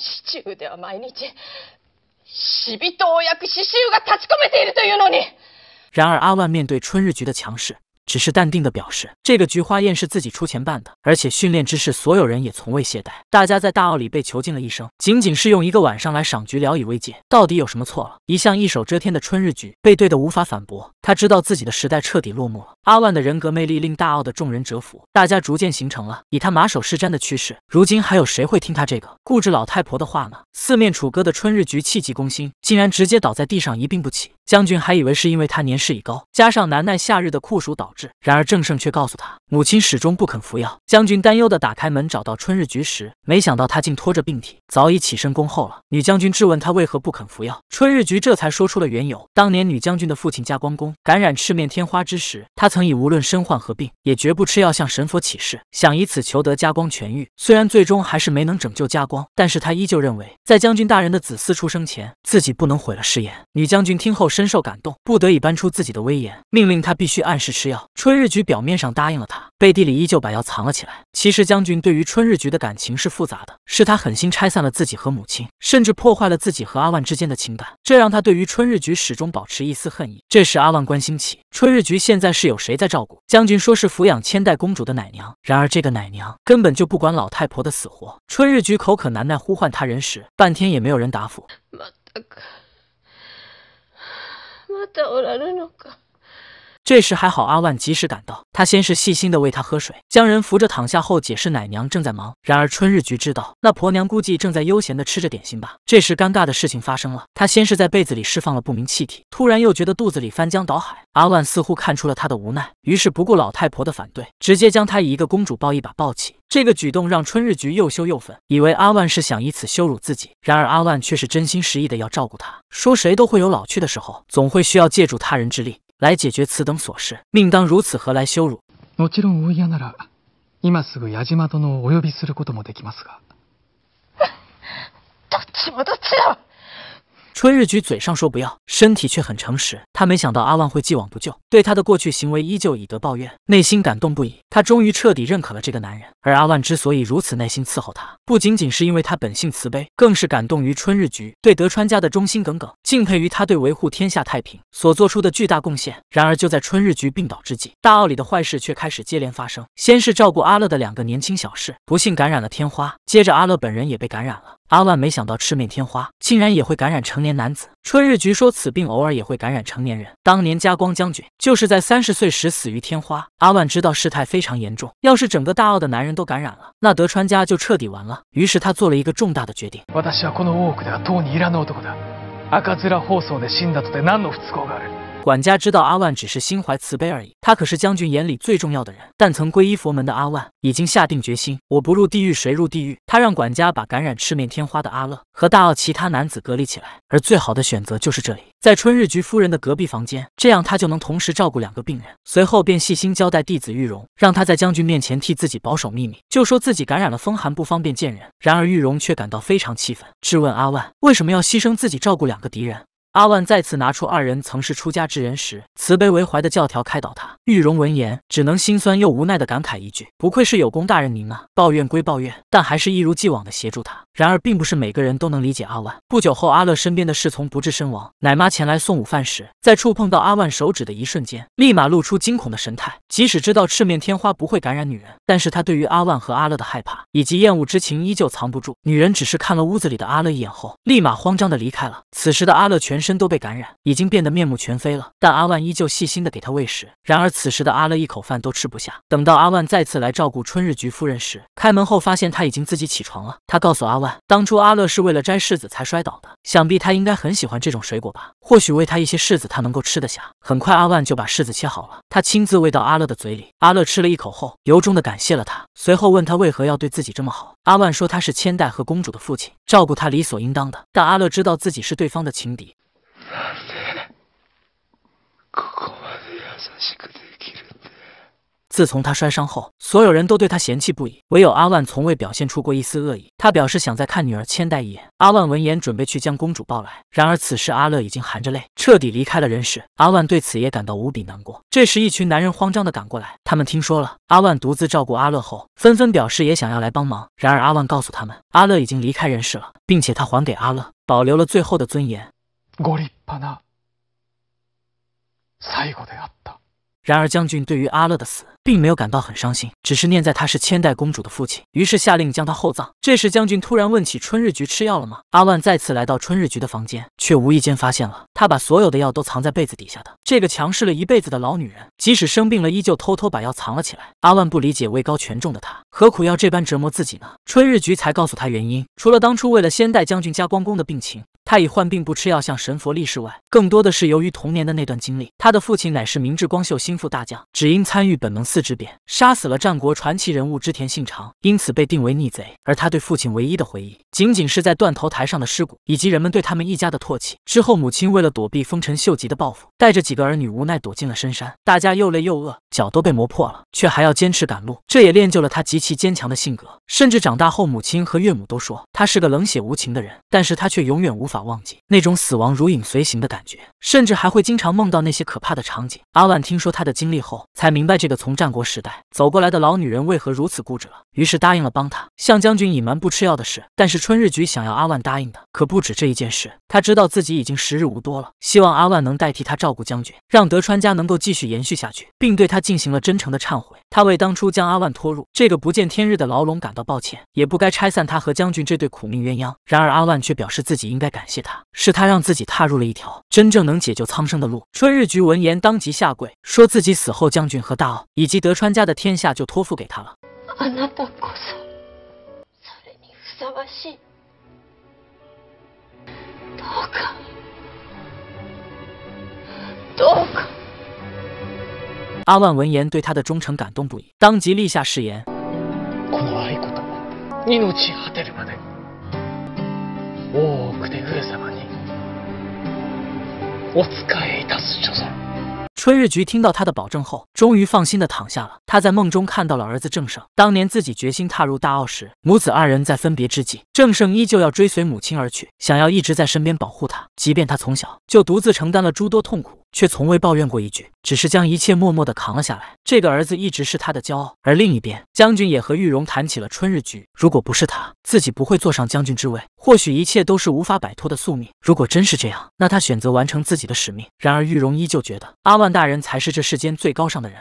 然而，阿万面对春日局的强势。只是淡定的表示，这个菊花宴是自己出钱办的，而且训练之事，所有人也从未懈怠。大家在大奥里被囚禁了一生，仅仅是用一个晚上来赏菊聊以慰藉，到底有什么错了？一向一手遮天的春日菊被怼得无法反驳，他知道自己的时代彻底落幕了。阿万的人格魅力令大奥的众人折服，大家逐渐形成了以他马首是瞻的趋势。如今还有谁会听他这个固执老太婆的话呢？四面楚歌的春日菊气急攻心，竟然直接倒在地上一病不起。将军还以为是因为他年事已高，加上难耐夏日的酷暑导。然而郑胜却告诉他，母亲始终不肯服药。将军担忧的打开门，找到春日菊时，没想到他竟拖着病体，早已起身恭候了。女将军质问他为何不肯服药，春日菊这才说出了缘由：当年女将军的父亲加光公感染赤面天花之时，他曾以无论身患何病，也绝不吃药向神佛起誓，想以此求得加光痊愈。虽然最终还是没能拯救加光，但是他依旧认为在将军大人的子嗣出生前，自己不能毁了誓言。女将军听后深受感动，不得已搬出自己的威严，命令他必须按时吃药。春日菊表面上答应了他，背地里依旧把药藏了起来。其实将军对于春日菊的感情是复杂的，是他狠心拆散了自己和母亲，甚至破坏了自己和阿万之间的情感，这让他对于春日菊始终保持一丝恨意。这时阿万关心起春日菊现在是有谁在照顾，将军说是抚养千代公主的奶娘，然而这个奶娘根本就不管老太婆的死活。春日菊口渴难耐，呼唤他人时，半天也没有人答复。这时还好，阿万及时赶到。他先是细心的喂他喝水，将人扶着躺下后，解释奶娘正在忙。然而春日菊知道，那婆娘估计正在悠闲的吃着点心吧。这时，尴尬的事情发生了。他先是在被子里释放了不明气体，突然又觉得肚子里翻江倒海。阿万似乎看出了他的无奈，于是不顾老太婆的反对，直接将他以一个公主抱一把抱起。这个举动让春日菊又羞又愤，以为阿万是想以此羞辱自己。然而阿万却是真心实意的要照顾他，说谁都会有老去的时候，总会需要借助他人之力。来解决此等琐事，命当如此，何来羞辱？もちろんお家なら今すぐ八島殿をお呼びすることもできますが。どっちもどっちだ。春日菊嘴上说不要，身体却很诚实。他没想到阿万会既往不咎，对他的过去行为依旧以德报怨，内心感动不已。他终于彻底认可了这个男人。而阿万之所以如此耐心伺候他，不仅仅是因为他本性慈悲，更是感动于春日菊对德川家的忠心耿耿，敬佩于他对维护天下太平所做出的巨大贡献。然而就在春日菊病倒之际，大奥里的坏事却开始接连发生。先是照顾阿乐的两个年轻小侍不幸感染了天花，接着阿乐本人也被感染了。阿万没想到，赤面天花竟然也会感染成年男子。春日菊说，此病偶尔也会感染成年人。当年加光将军就是在三十岁时死于天花。阿万知道事态非常严重，要是整个大澳的男人都感染了，那德川家就彻底完了。于是他做了一个重大的决定。管家知道阿万只是心怀慈悲而已，他可是将军眼里最重要的人。但曾皈依佛门的阿万已经下定决心，我不入地狱谁入地狱。他让管家把感染赤面天花的阿乐和大奥其他男子隔离起来，而最好的选择就是这里，在春日菊夫人的隔壁房间，这样他就能同时照顾两个病人。随后便细心交代弟子玉荣，让他在将军面前替自己保守秘密，就说自己感染了风寒，不方便见人。然而玉荣却感到非常气愤，质问阿万为什么要牺牲自己照顾两个敌人。阿万再次拿出二人曾是出家之人时慈悲为怀的教条开导他，玉容闻言只能心酸又无奈的感慨一句：“不愧是有功大人您啊！”抱怨归抱怨，但还是一如既往的协助他。然而，并不是每个人都能理解阿万。不久后，阿乐身边的侍从不治身亡，奶妈前来送午饭时，在触碰到阿万手指的一瞬间，立马露出惊恐的神态。即使知道赤面天花不会感染女人，但是她对于阿万和阿乐的害怕以及厌恶之情依旧藏不住。女人只是看了屋子里的阿乐一眼后，立马慌张的离开了。此时的阿乐全身。身都被感染，已经变得面目全非了。但阿万依旧细心的给他喂食。然而此时的阿乐一口饭都吃不下。等到阿万再次来照顾春日菊夫人时，开门后发现他已经自己起床了。他告诉阿万，当初阿乐是为了摘柿子才摔倒的。想必他应该很喜欢这种水果吧？或许喂他一些柿子，他能够吃得下。很快，阿万就把柿子切好了，他亲自喂到阿乐的嘴里。阿乐吃了一口后，由衷的感谢了他。随后问他为何要对自己这么好。阿万说他是千代和公主的父亲，照顾他理所应当的。但阿乐知道自己是对方的情敌。自从他摔伤后，所有人都对他嫌弃不已，唯有阿万从未表现出过一丝恶意。他表示想再看女儿千代一眼。阿万闻言，准备去将公主抱来。然而此时阿乐已经含着泪，彻底离开了人世。阿万对此也感到无比难过。这时，一群男人慌张的赶过来，他们听说了阿万独自照顾阿乐后，纷纷表示也想要来帮忙。然而阿万告诉他们，阿乐已经离开人世了，并且他还给阿乐保留了最后的尊严。我。然而将军对于阿乐的死并没有感到很伤心，只是念在他是千代公主的父亲，于是下令将他厚葬。这时将军突然问起春日局吃药了吗？阿万再次来到春日局的房间，却无意间发现了他把所有的药都藏在被子底下的。这个强势了一辈子的老女人，即使生病了依旧偷偷把药藏了起来。阿万不理解位高权重的她何苦要这般折磨自己呢？春日局才告诉他原因，除了当初为了先代将军加光宫的病情。他以患病不吃药向神佛立誓外，更多的是由于童年的那段经历。他的父亲乃是明治光秀心腹大将，只因参与本能寺之变，杀死了战国传奇人物织田信长，因此被定为逆贼。而他对父亲唯一的回忆，仅仅是在断头台上的尸骨，以及人们对他们一家的唾弃。之后，母亲为了躲避丰臣秀吉的报复，带着几个儿女无奈躲进了深山。大家又累又饿，脚都被磨破了，却还要坚持赶路，这也练就了他极其坚强的性格。甚至长大后，母亲和岳母都说他是个冷血无情的人，但是他却永远无法。把忘记那种死亡如影随形的感觉。甚至还会经常梦到那些可怕的场景。阿万听说他的经历后，才明白这个从战国时代走过来的老女人为何如此固执了。于是答应了帮他向将军隐瞒不吃药的事。但是春日局想要阿万答应的可不止这一件事。他知道自己已经时日无多了，希望阿万能代替他照顾将军，让德川家能够继续延续下去，并对他进行了真诚的忏悔。他为当初将阿万拖入这个不见天日的牢笼感到抱歉，也不该拆散他和将军这对苦命鸳鸯。然而阿万却表示自己应该感谢他，是他让自己踏入了一条真正能。解救苍生的路，春日局闻言当即下跪，说自己死后，将军和大奥以及德川家的天下就托付给他了。阿万闻言对他的忠诚感动不已，当即立下誓言。我春日菊听到他的保证后，终于放心的躺下了。他在梦中看到了儿子郑胜。当年自己决心踏入大奥时，母子二人在分别之际，郑胜依旧要追随母亲而去，想要一直在身边保护他。即便他从小就独自承担了诸多痛苦，却从未抱怨过一句，只是将一切默默的扛了下来。这个儿子一直是他的骄傲。而另一边，将军也和玉荣谈起了春日菊。如果不是他，自己不会坐上将军之位。或许一切都是无法摆脱的宿命。如果真是这样，那他选择完成自己的使命。然而，玉容依旧觉得阿万大人才是这世间最高尚的人。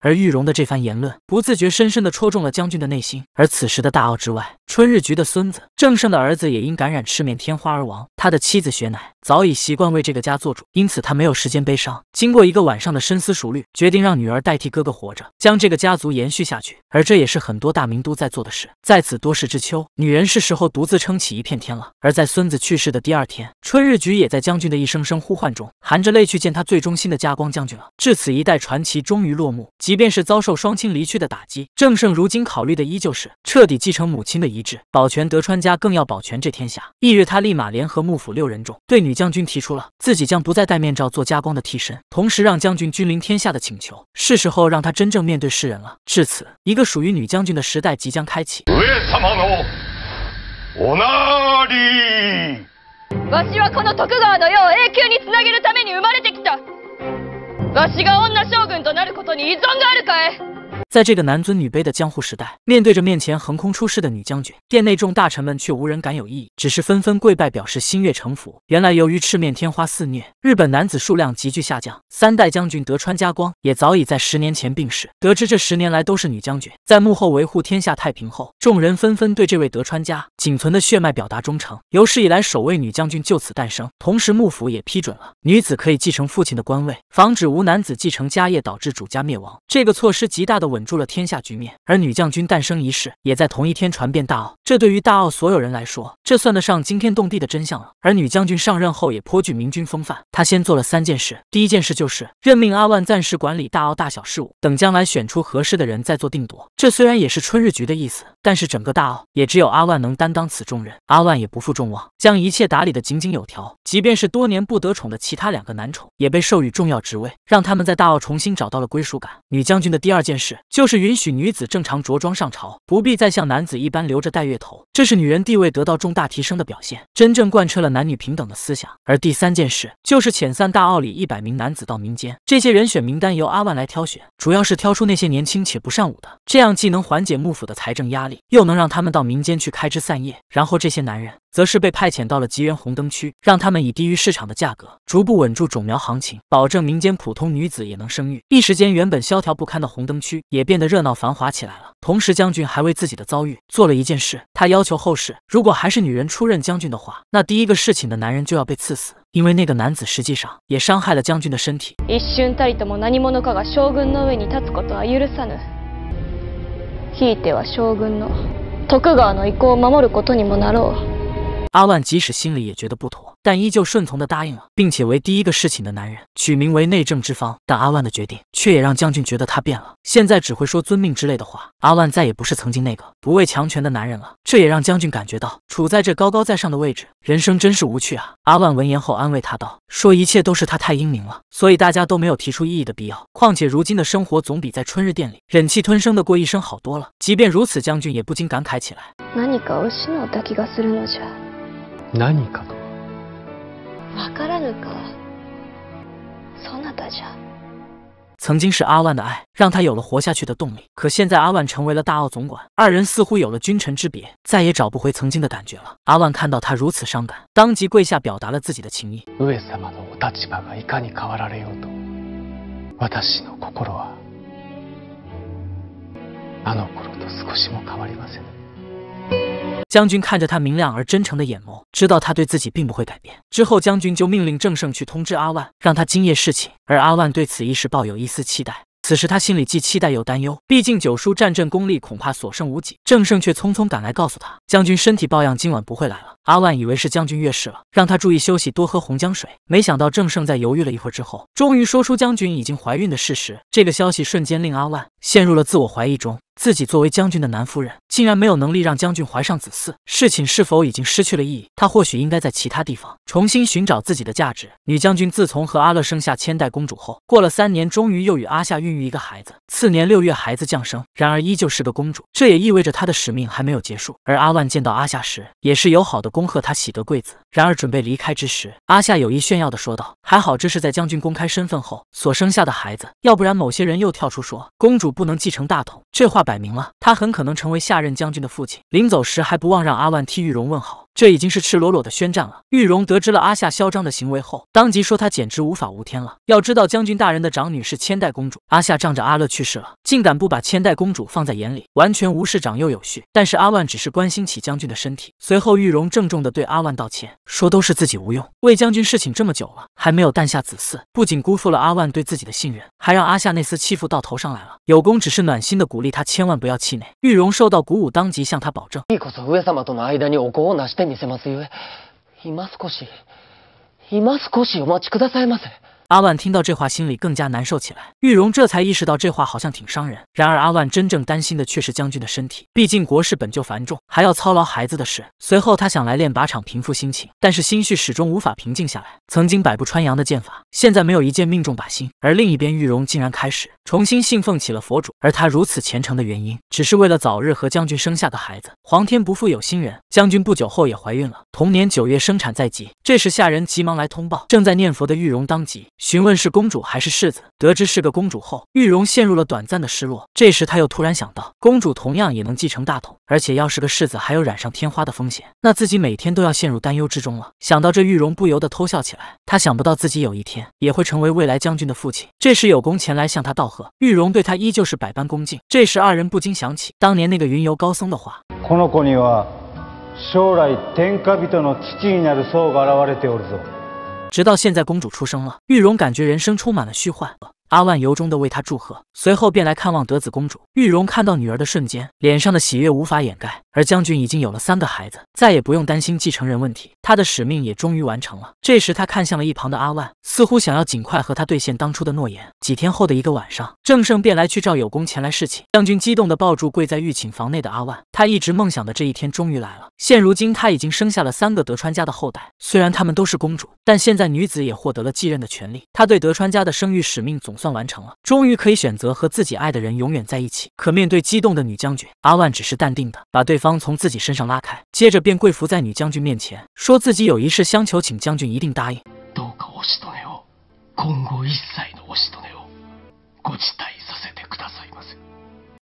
而玉容的这番言论，不自觉深深地戳中了将军的内心。而此时的大奥之外，春日局的孙子正胜的儿子也因感染赤面天花而亡，他的妻子雪乃。早已习惯为这个家做主，因此他没有时间悲伤。经过一个晚上的深思熟虑，决定让女儿代替哥哥活着，将这个家族延续下去。而这也是很多大明都在做的事。在此多事之秋，女人是时候独自撑起一片天了。而在孙子去世的第二天，春日局也在将军的一声声呼唤中，含着泪去见他最忠心的家光将军了。至此，一代传奇终于落幕。即便是遭受双亲离去的打击，郑胜如今考虑的依旧是彻底继承母亲的遗志，保全德川家，更要保全这天下。翌日，他立马联合幕府六人众，对女。将军提出了自己将不再戴面罩做加光的替身，同时让将军君临天下的请求。是时候让他真正面对世人了。至此，一个属于女将军的时代即将开启。我是这永久生在这个男尊女卑的江湖时代，面对着面前横空出世的女将军，殿内众大臣们却无人敢有异议，只是纷纷跪拜表示心悦诚服。原来，由于赤面天花肆虐，日本男子数量急剧下降，三代将军德川家光也早已在十年前病逝。得知这十年来都是女将军在幕后维护天下太平后，众人纷纷对这位德川家仅存的血脉表达忠诚。有史以来首位女将军就此诞生，同时幕府也批准了女子可以继承父亲的官位，防止无男子继承家业导致主家灭亡。这个措施极大的。稳住了天下局面，而女将军诞生一事也在同一天传遍大奥。这对于大奥所有人来说，这算得上惊天动地的真相了。而女将军上任后也颇具明君风范，她先做了三件事。第一件事就是任命阿万暂时管理大奥大小事务，等将来选出合适的人再做定夺。这虽然也是春日局的意思，但是整个大奥也只有阿万能担当此重任。阿万也不负众望，将一切打理的井井有条。即便是多年不得宠的其他两个男宠，也被授予重要职位，让他们在大奥重新找到了归属感。女将军的第二件事。就是允许女子正常着装上朝，不必再像男子一般留着带月头，这是女人地位得到重大提升的表现，真正贯彻了男女平等的思想。而第三件事就是遣散大奥里一百名男子到民间，这些人选名单由阿万来挑选，主要是挑出那些年轻且不善武的，这样既能缓解幕府的财政压力，又能让他们到民间去开枝散叶。然后这些男人。则是被派遣到了吉原红灯区，让他们以低于市场的价格，逐步稳住种苗行情，保证民间普通女子也能生育。一时间，原本萧条不堪的红灯区也变得热闹繁华起来了。同时，将军还为自己的遭遇做了一件事，他要求后世，如果还是女人出任将军的话，那第一个侍寝的男人就要被刺死，因为那个男子实际上也伤害了将军的身体。一瞬たりとも何者かが将軍の上に立つことは許さぬ。ひいては将軍の徳川の意向を守ることにもなろう。阿万即使心里也觉得不妥，但依旧顺从的答应了，并且为第一个侍寝的男人取名为内政之方。但阿万的决定却也让将军觉得他变了，现在只会说遵命之类的话。阿万再也不是曾经那个不畏强权的男人了，这也让将军感觉到处在这高高在上的位置，人生真是无趣啊。阿万闻言后安慰他道：“说一切都是他太英明了，所以大家都没有提出异议的必要。况且如今的生活总比在春日店里忍气吞声的过一生好多了。”即便如此，将军也不禁感慨起来。曾经是阿万的爱，让他有了活下去的动力。可现在阿万成为了大奥总管，二人似乎有了君臣之别，再也找不回曾经的感觉了。阿万看到他如此伤感，当即跪下表达了自己的情意。无论您的地位如何变化，我的心依然和从前一样。将军看着他明亮而真诚的眼眸，知道他对自己并不会改变。之后，将军就命令郑胜去通知阿万，让他今夜侍寝。而阿万对此一时抱有一丝期待，此时他心里既期待又担忧，毕竟九叔战阵功力恐怕所剩无几。郑胜却匆匆赶来告诉他，将军身体抱恙，今晚不会来了。阿万以为是将军越世了，让他注意休息，多喝红姜水。没想到郑胜在犹豫了一会儿之后，终于说出将军已经怀孕的事实。这个消息瞬间令阿万陷入了自我怀疑中。自己作为将军的南夫人，竟然没有能力让将军怀上子嗣，事情是否已经失去了意义？她或许应该在其他地方重新寻找自己的价值。女将军自从和阿乐生下千代公主后，过了三年，终于又与阿夏孕育一个孩子。次年六月，孩子降生，然而依旧是个公主，这也意味着她的使命还没有结束。而阿万见到阿夏时，也是友好的恭贺她喜得贵子。然而准备离开之时，阿夏有意炫耀的说道：“还好这是在将军公开身份后所生下的孩子，要不然某些人又跳出说公主不能继承大统。”这话。摆明了，他很可能成为下任将军的父亲。临走时，还不忘让阿万替玉荣问好。这已经是赤裸裸的宣战了。玉荣得知了阿夏嚣张的行为后，当即说他简直无法无天了。要知道，将军大人的长女是千代公主，阿夏仗着阿乐去世了，竟敢不把千代公主放在眼里，完全无视长幼有序。但是阿万只是关心起将军的身体。随后，玉荣郑重地对阿万道歉，说都是自己无用，为将军侍寝这么久了，还没有诞下子嗣，不仅辜负了阿万对自己的信任，还让阿夏那厮欺负到头上来了。有功只是暖心的鼓励他，千万不要气馁。玉荣受到鼓舞，当即向他保证。見せすゆえ、今少し、今少しお待ちくださいませ。阿万听到这话，心里更加难受起来。玉荣这才意识到，这话好像挺伤人。然而，阿万真正担心的却是将军的身体，毕竟国事本就繁重，还要操劳孩子的事。随后，他想来练靶场平复心情，但是心绪始终无法平静下来。曾经百步穿杨的剑法，现在没有一剑命中靶心。而另一边，玉荣竟然开始重新信奉起了佛主，而他如此虔诚的原因，只是为了早日和将军生下个孩子。皇天不负有心人，将军不久后也怀孕了。同年九月，生产在即。这时，下人急忙来通报，正在念佛的玉荣当即。询问是公主还是世子，得知是个公主后，玉荣陷入了短暂的失落。这时他又突然想到，公主同样也能继承大统，而且要是个世子，还有染上天花的风险，那自己每天都要陷入担忧之中了。想到这，玉荣不由得偷笑起来。他想不到自己有一天也会成为未来将军的父亲。这时有功前来向他道贺，玉荣对他依旧是百般恭敬。这时二人不禁想起当年那个云游高僧的话。直到现在，公主出生了，玉蓉感觉人生充满了虚幻。阿万由衷地为他祝贺，随后便来看望德子公主。玉荣看到女儿的瞬间，脸上的喜悦无法掩盖。而将军已经有了三个孩子，再也不用担心继承人问题，他的使命也终于完成了。这时，他看向了一旁的阿万，似乎想要尽快和他兑现当初的诺言。几天后的一个晚上，郑胜便来去召有功前来侍寝。将军激动地抱住跪在御寝房内的阿万，他一直梦想的这一天终于来了。现如今，他已经生下了三个德川家的后代，虽然他们都是公主，但现在女子也获得了继任的权利。他对德川家的生育使命总。算完成了，终于可以选择和自己爱的人永远在一起。可面对激动的女将军，阿万只是淡定的把对方从自己身上拉开，接着便跪伏在女将军面前，说自己有一事相求，请将军一定答应。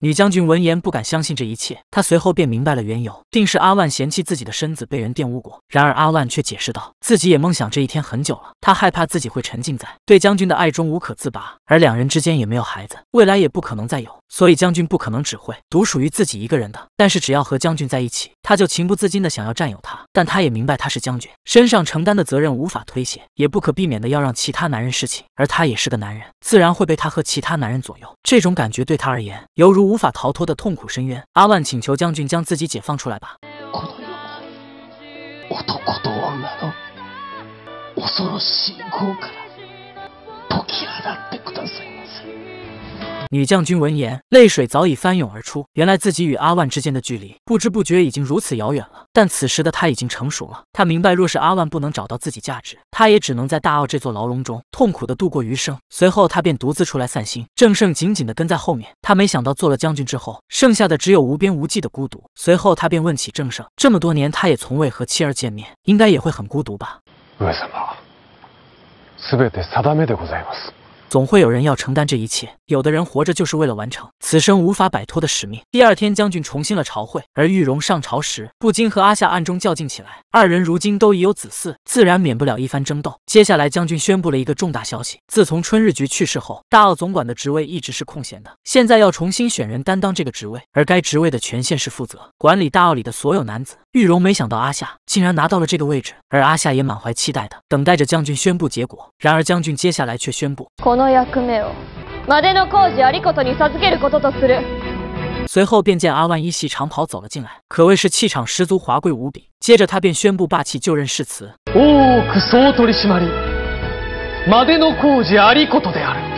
女将军闻言不敢相信这一切，她随后便明白了缘由，定是阿万嫌弃自己的身子被人玷污过。然而阿万却解释道，自己也梦想这一天很久了，他害怕自己会沉浸在对将军的爱中无可自拔，而两人之间也没有孩子，未来也不可能再有，所以将军不可能只会独属于自己一个人的。但是只要和将军在一起，他就情不自禁的想要占有他。但他也明白他是将军，身上承担的责任无法推卸，也不可避免的要让其他男人侍寝，而他也是个男人，自然会被他和其他男人左右。这种感觉对他而言犹如无。无法逃脱的痛苦深渊。阿万请求将军将自己解放出来吧。女将军闻言，泪水早已翻涌而出。原来自己与阿万之间的距离，不知不觉已经如此遥远了。但此时的她已经成熟了，她明白，若是阿万不能找到自己价值，她也只能在大奥这座牢笼中痛苦地度过余生。随后，她便独自出来散心。郑胜紧紧地跟在后面。他没想到，做了将军之后，剩下的只有无边无际的孤独。随后，他便问起郑胜，这么多年，他也从未和妻儿见面，应该也会很孤独吧？为様、すべて定めでございます。总会有人要承担这一切。有的人活着就是为了完成此生无法摆脱的使命。第二天，将军重新了朝会，而玉荣上朝时不禁和阿夏暗中较劲起来。二人如今都已有子嗣，自然免不了一番争斗。接下来，将军宣布了一个重大消息：自从春日局去世后，大奥总管的职位一直是空闲的，现在要重新选人担当这个职位。而该职位的权限是负责管理大奥里的所有男子。玉荣没想到阿夏竟然拿到了这个位置，而阿夏也满怀期待的等待着将军宣布结果。然而，将军接下来却宣布。の役目をまでの工事有功に授けることとする随后便见阿万一袭长袍走了进来，可谓是气场十足、华贵无比。接着他便宣布霸气就任誓词。多く総取締までの工事有功である。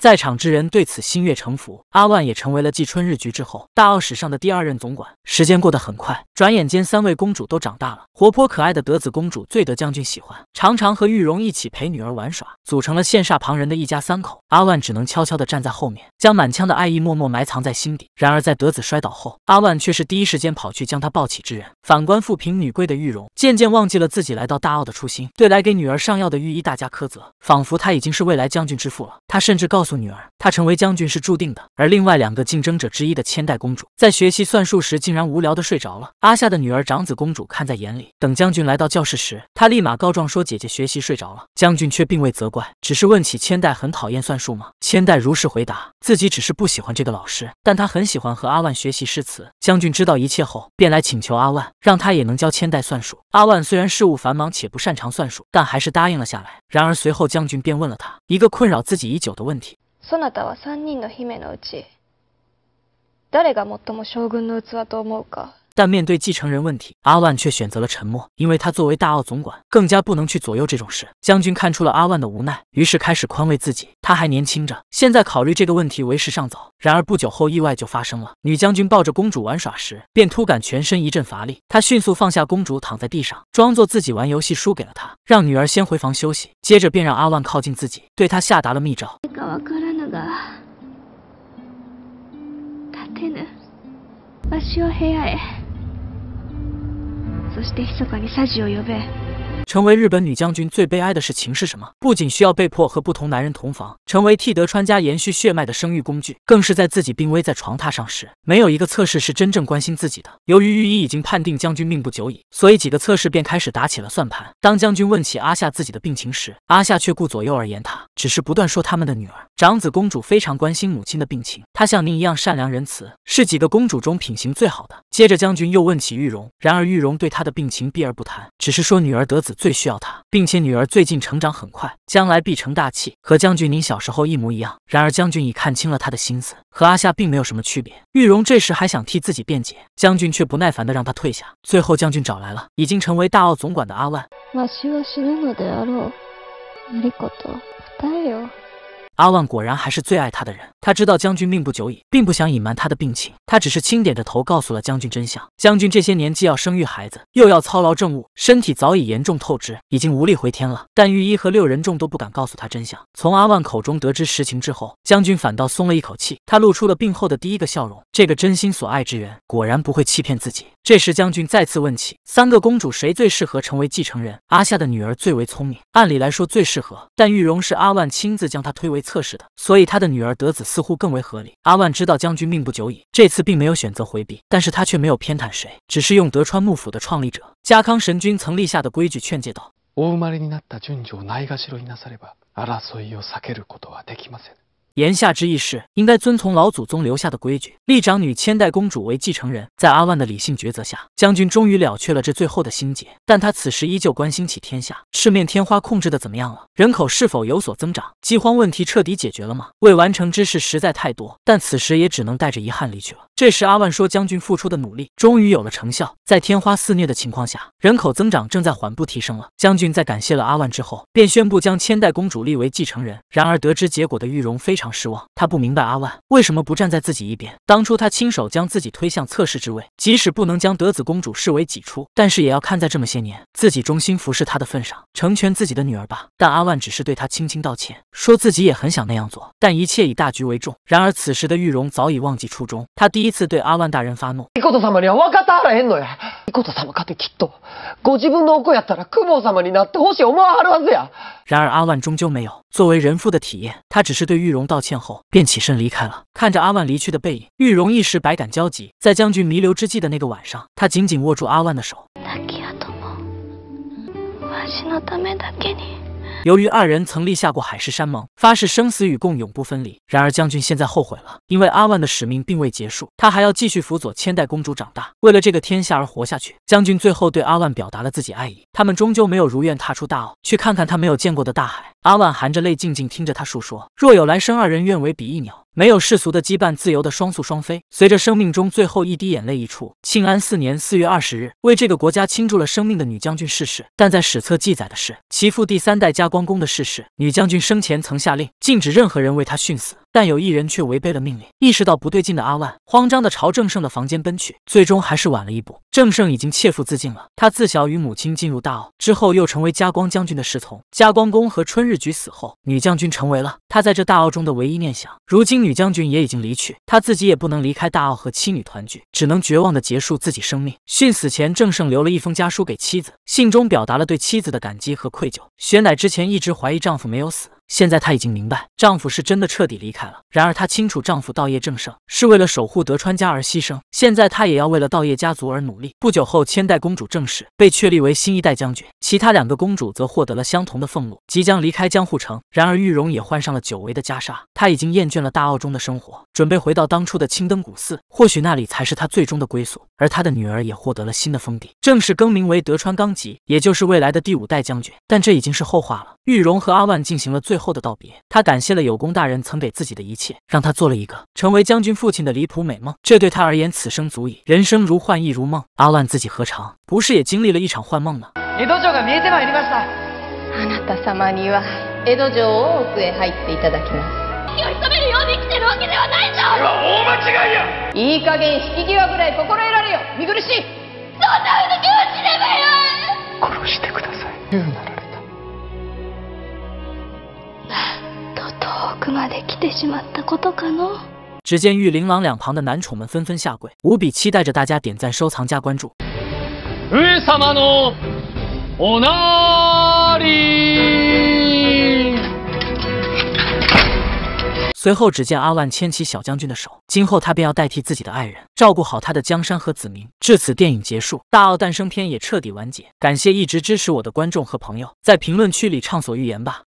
在场之人对此心悦诚服，阿万也成为了继春日菊之后大奥史上的第二任总管。时间过得很快，转眼间三位公主都长大了。活泼可爱的德子公主最得将军喜欢，常常和玉容一起陪女儿玩耍，组成了羡煞旁人的一家三口。阿万只能悄悄地站在后面，将满腔的爱意默默埋藏在心底。然而在德子摔倒后，阿万却是第一时间跑去将她抱起之人。反观富平女贵的玉容，渐渐忘记了自己来到大奥的初心，对来给女儿上药的御医大加苛责，仿佛她已经是未来将军之父了。她甚至告诉。诉女儿，她成为将军是注定的。而另外两个竞争者之一的千代公主，在学习算术时竟然无聊的睡着了。阿夏的女儿长子公主看在眼里。等将军来到教室时，她立马告状说姐姐学习睡着了。将军却并未责怪，只是问起千代很讨厌算术吗？千代如实回答，自己只是不喜欢这个老师，但她很喜欢和阿万学习诗词。将军知道一切后，便来请求阿万，让他也能教千代算术。阿万虽然事务繁忙且不擅长算术，但还是答应了下来。然而随后将军便问了他一个困扰自己已久的问题。但面对继承人问题，阿万却选择了沉默，因为他作为大奥总管，更加不能去左右这种事。将军看出了阿万的无奈，于是开始宽慰自己，他还年轻着，现在考虑这个问题为时尚早。然而不久后，意外就发生了。女将军抱着公主玩耍时，便突感全身一阵乏力，她迅速放下公主，躺在地上，装作自己玩游戏输给了她，让女儿先回房休息。接着便让阿万靠近自己，对她下达了密诏。が立てぬわしを部屋へそして密かにサジを呼べ成为日本女将军最悲哀的事情是什么？不仅需要被迫和不同男人同房，成为替德川家延续血脉的生育工具，更是在自己病危在床榻上时，没有一个测试是真正关心自己的。由于御医已经判定将军命不久矣，所以几个测试便开始打起了算盘。当将军问起阿夏自己的病情时，阿夏却顾左右而言他，只是不断说他们的女儿长子公主非常关心母亲的病情，她像您一样善良仁慈，是几个公主中品行最好的。接着将军又问起玉容，然而玉容对她的病情避而不谈，只是说女儿得子。最需要他，并且女儿最近成长很快，将来必成大器，和将军您小时候一模一样。然而将军已看清了他的心思，和阿夏并没有什么区别。玉荣这时还想替自己辩解，将军却不耐烦的让他退下。最后将军找来了已经成为大奥总管的阿万。阿万果然还是最爱他的人，他知道将军命不久矣，并不想隐瞒他的病情，他只是轻点着头告诉了将军真相。将军这些年既要生育孩子，又要操劳政务，身体早已严重透支，已经无力回天了。但御医和六人众都不敢告诉他真相。从阿万口中得知实情之后，将军反倒松了一口气，他露出了病后的第一个笑容。这个真心所爱之人果然不会欺骗自己。这时，将军再次问起三个公主谁最适合成为继承人。阿夏的女儿最为聪明，按理来说最适合，但玉容是阿万亲自将她推为。测试的，所以他的女儿德子似乎更为合理。阿万知道将军命不久矣，这次并没有选择回避，但是他却没有偏袒谁，只是用德川幕府的创立者家康神君曾立下的规矩劝诫道。言下之意是，应该遵从老祖宗留下的规矩，立长女千代公主为继承人。在阿万的理性抉择下，将军终于了却了这最后的心结。但他此时依旧关心起天下：，赤面天花控制的怎么样了？人口是否有所增长？饥荒问题彻底解决了吗？未完成之事实在太多，但此时也只能带着遗憾离去了。这时，阿万说：“将军付出的努力终于有了成效，在天花肆虐的情况下，人口增长正在缓步提升了。”将军在感谢了阿万之后，便宣布将千代公主立为继承人。然而，得知结果的玉荣非常失望，他不明白阿万为什么不站在自己一边。当初，他亲手将自己推向侧室之位，即使不能将德子公主视为己出，但是也要看在这么些年自己忠心服侍他的份上，成全自己的女儿吧。但阿万只是对他轻轻道歉，说自己也很想那样做，但一切以大局为重。然而，此时的玉荣早已忘记初衷，他第一。一次对阿万大人发怒，伊古多伊古多きっと，ご自分の子やったら、様になってほしいるはずや。然而阿万终究没有作为人父的体验，他只是对玉荣道歉后便起身离开了。看着阿万离去的背影，玉荣一时百感交集。在将军弥留之际的那个晚上，他紧紧握住阿万的手。由于二人曾立下过海誓山盟，发誓生死与共，永不分离。然而将军现在后悔了，因为阿万的使命并未结束，他还要继续辅佐千代公主长大，为了这个天下而活下去。将军最后对阿万表达了自己爱意，他们终究没有如愿踏出大澳，去看看他没有见过的大海。阿万含着泪静静听着他述说，若有来生，二人愿为比翼鸟，没有世俗的羁绊，自由的双宿双飞。随着生命中最后一滴眼泪一出，庆安四年四月二十日，为这个国家倾注了生命的女将军逝世。但在史册记载的是，其父第三代加光公的逝世。女将军生前曾下令禁止任何人为她殉死。但有一人却违背了命令。意识到不对劲的阿万，慌张地朝郑胜的房间奔去，最终还是晚了一步。郑胜已经切腹自尽了。他自小与母亲进入大奥之后，又成为加光将军的侍从。加光公和春日菊死后，女将军成为了他在这大奥中的唯一念想。如今女将军也已经离去，他自己也不能离开大奥和妻女团聚，只能绝望地结束自己生命。殉死前，郑胜留了一封家书给妻子，信中表达了对妻子的感激和愧疚。雪乃之前一直怀疑丈夫没有死。现在她已经明白，丈夫是真的彻底离开了。然而她清楚，丈夫道业正盛，是为了守护德川家而牺牲。现在她也要为了道业家族而努力。不久后，千代公主正式被确立为新一代将军，其他两个公主则获得了相同的俸禄，即将离开江户城。然而玉容也换上了久违的袈裟，她已经厌倦了大奥中的生活，准备回到当初的青灯古寺，或许那里才是她最终的归宿。而她的女儿也获得了新的封地，正式更名为德川纲吉，也就是未来的第五代将军。但这已经是后话了。玉荣和阿万进行了最后的道别，他感谢了有功大人曾给自己的一切，让他做了一个成为将军父亲的离谱美梦，这对他而言，此生足矣。人生如幻，亦如梦。阿万自己何尝不是也经历了一场幻梦呢？城が見えてりました。あなた様には城奥へ入っていただきます。るように生きてるわけではないれは大間違いや。いい加減引き際ぐらい心得らよ。苦しい。そんなふうによ殺してください。只见玉琳琅两旁的男宠们纷纷下跪，无比期待着大家点赞、收藏、加关注。随后，只见阿万牵起小将军的手，今后他便要代替自己的爱人，照顾好他的江山和子民。至此，电影结束，大奥诞生篇也彻底完结。感谢一直支持我的观众和朋友，在评论区里畅所欲言吧。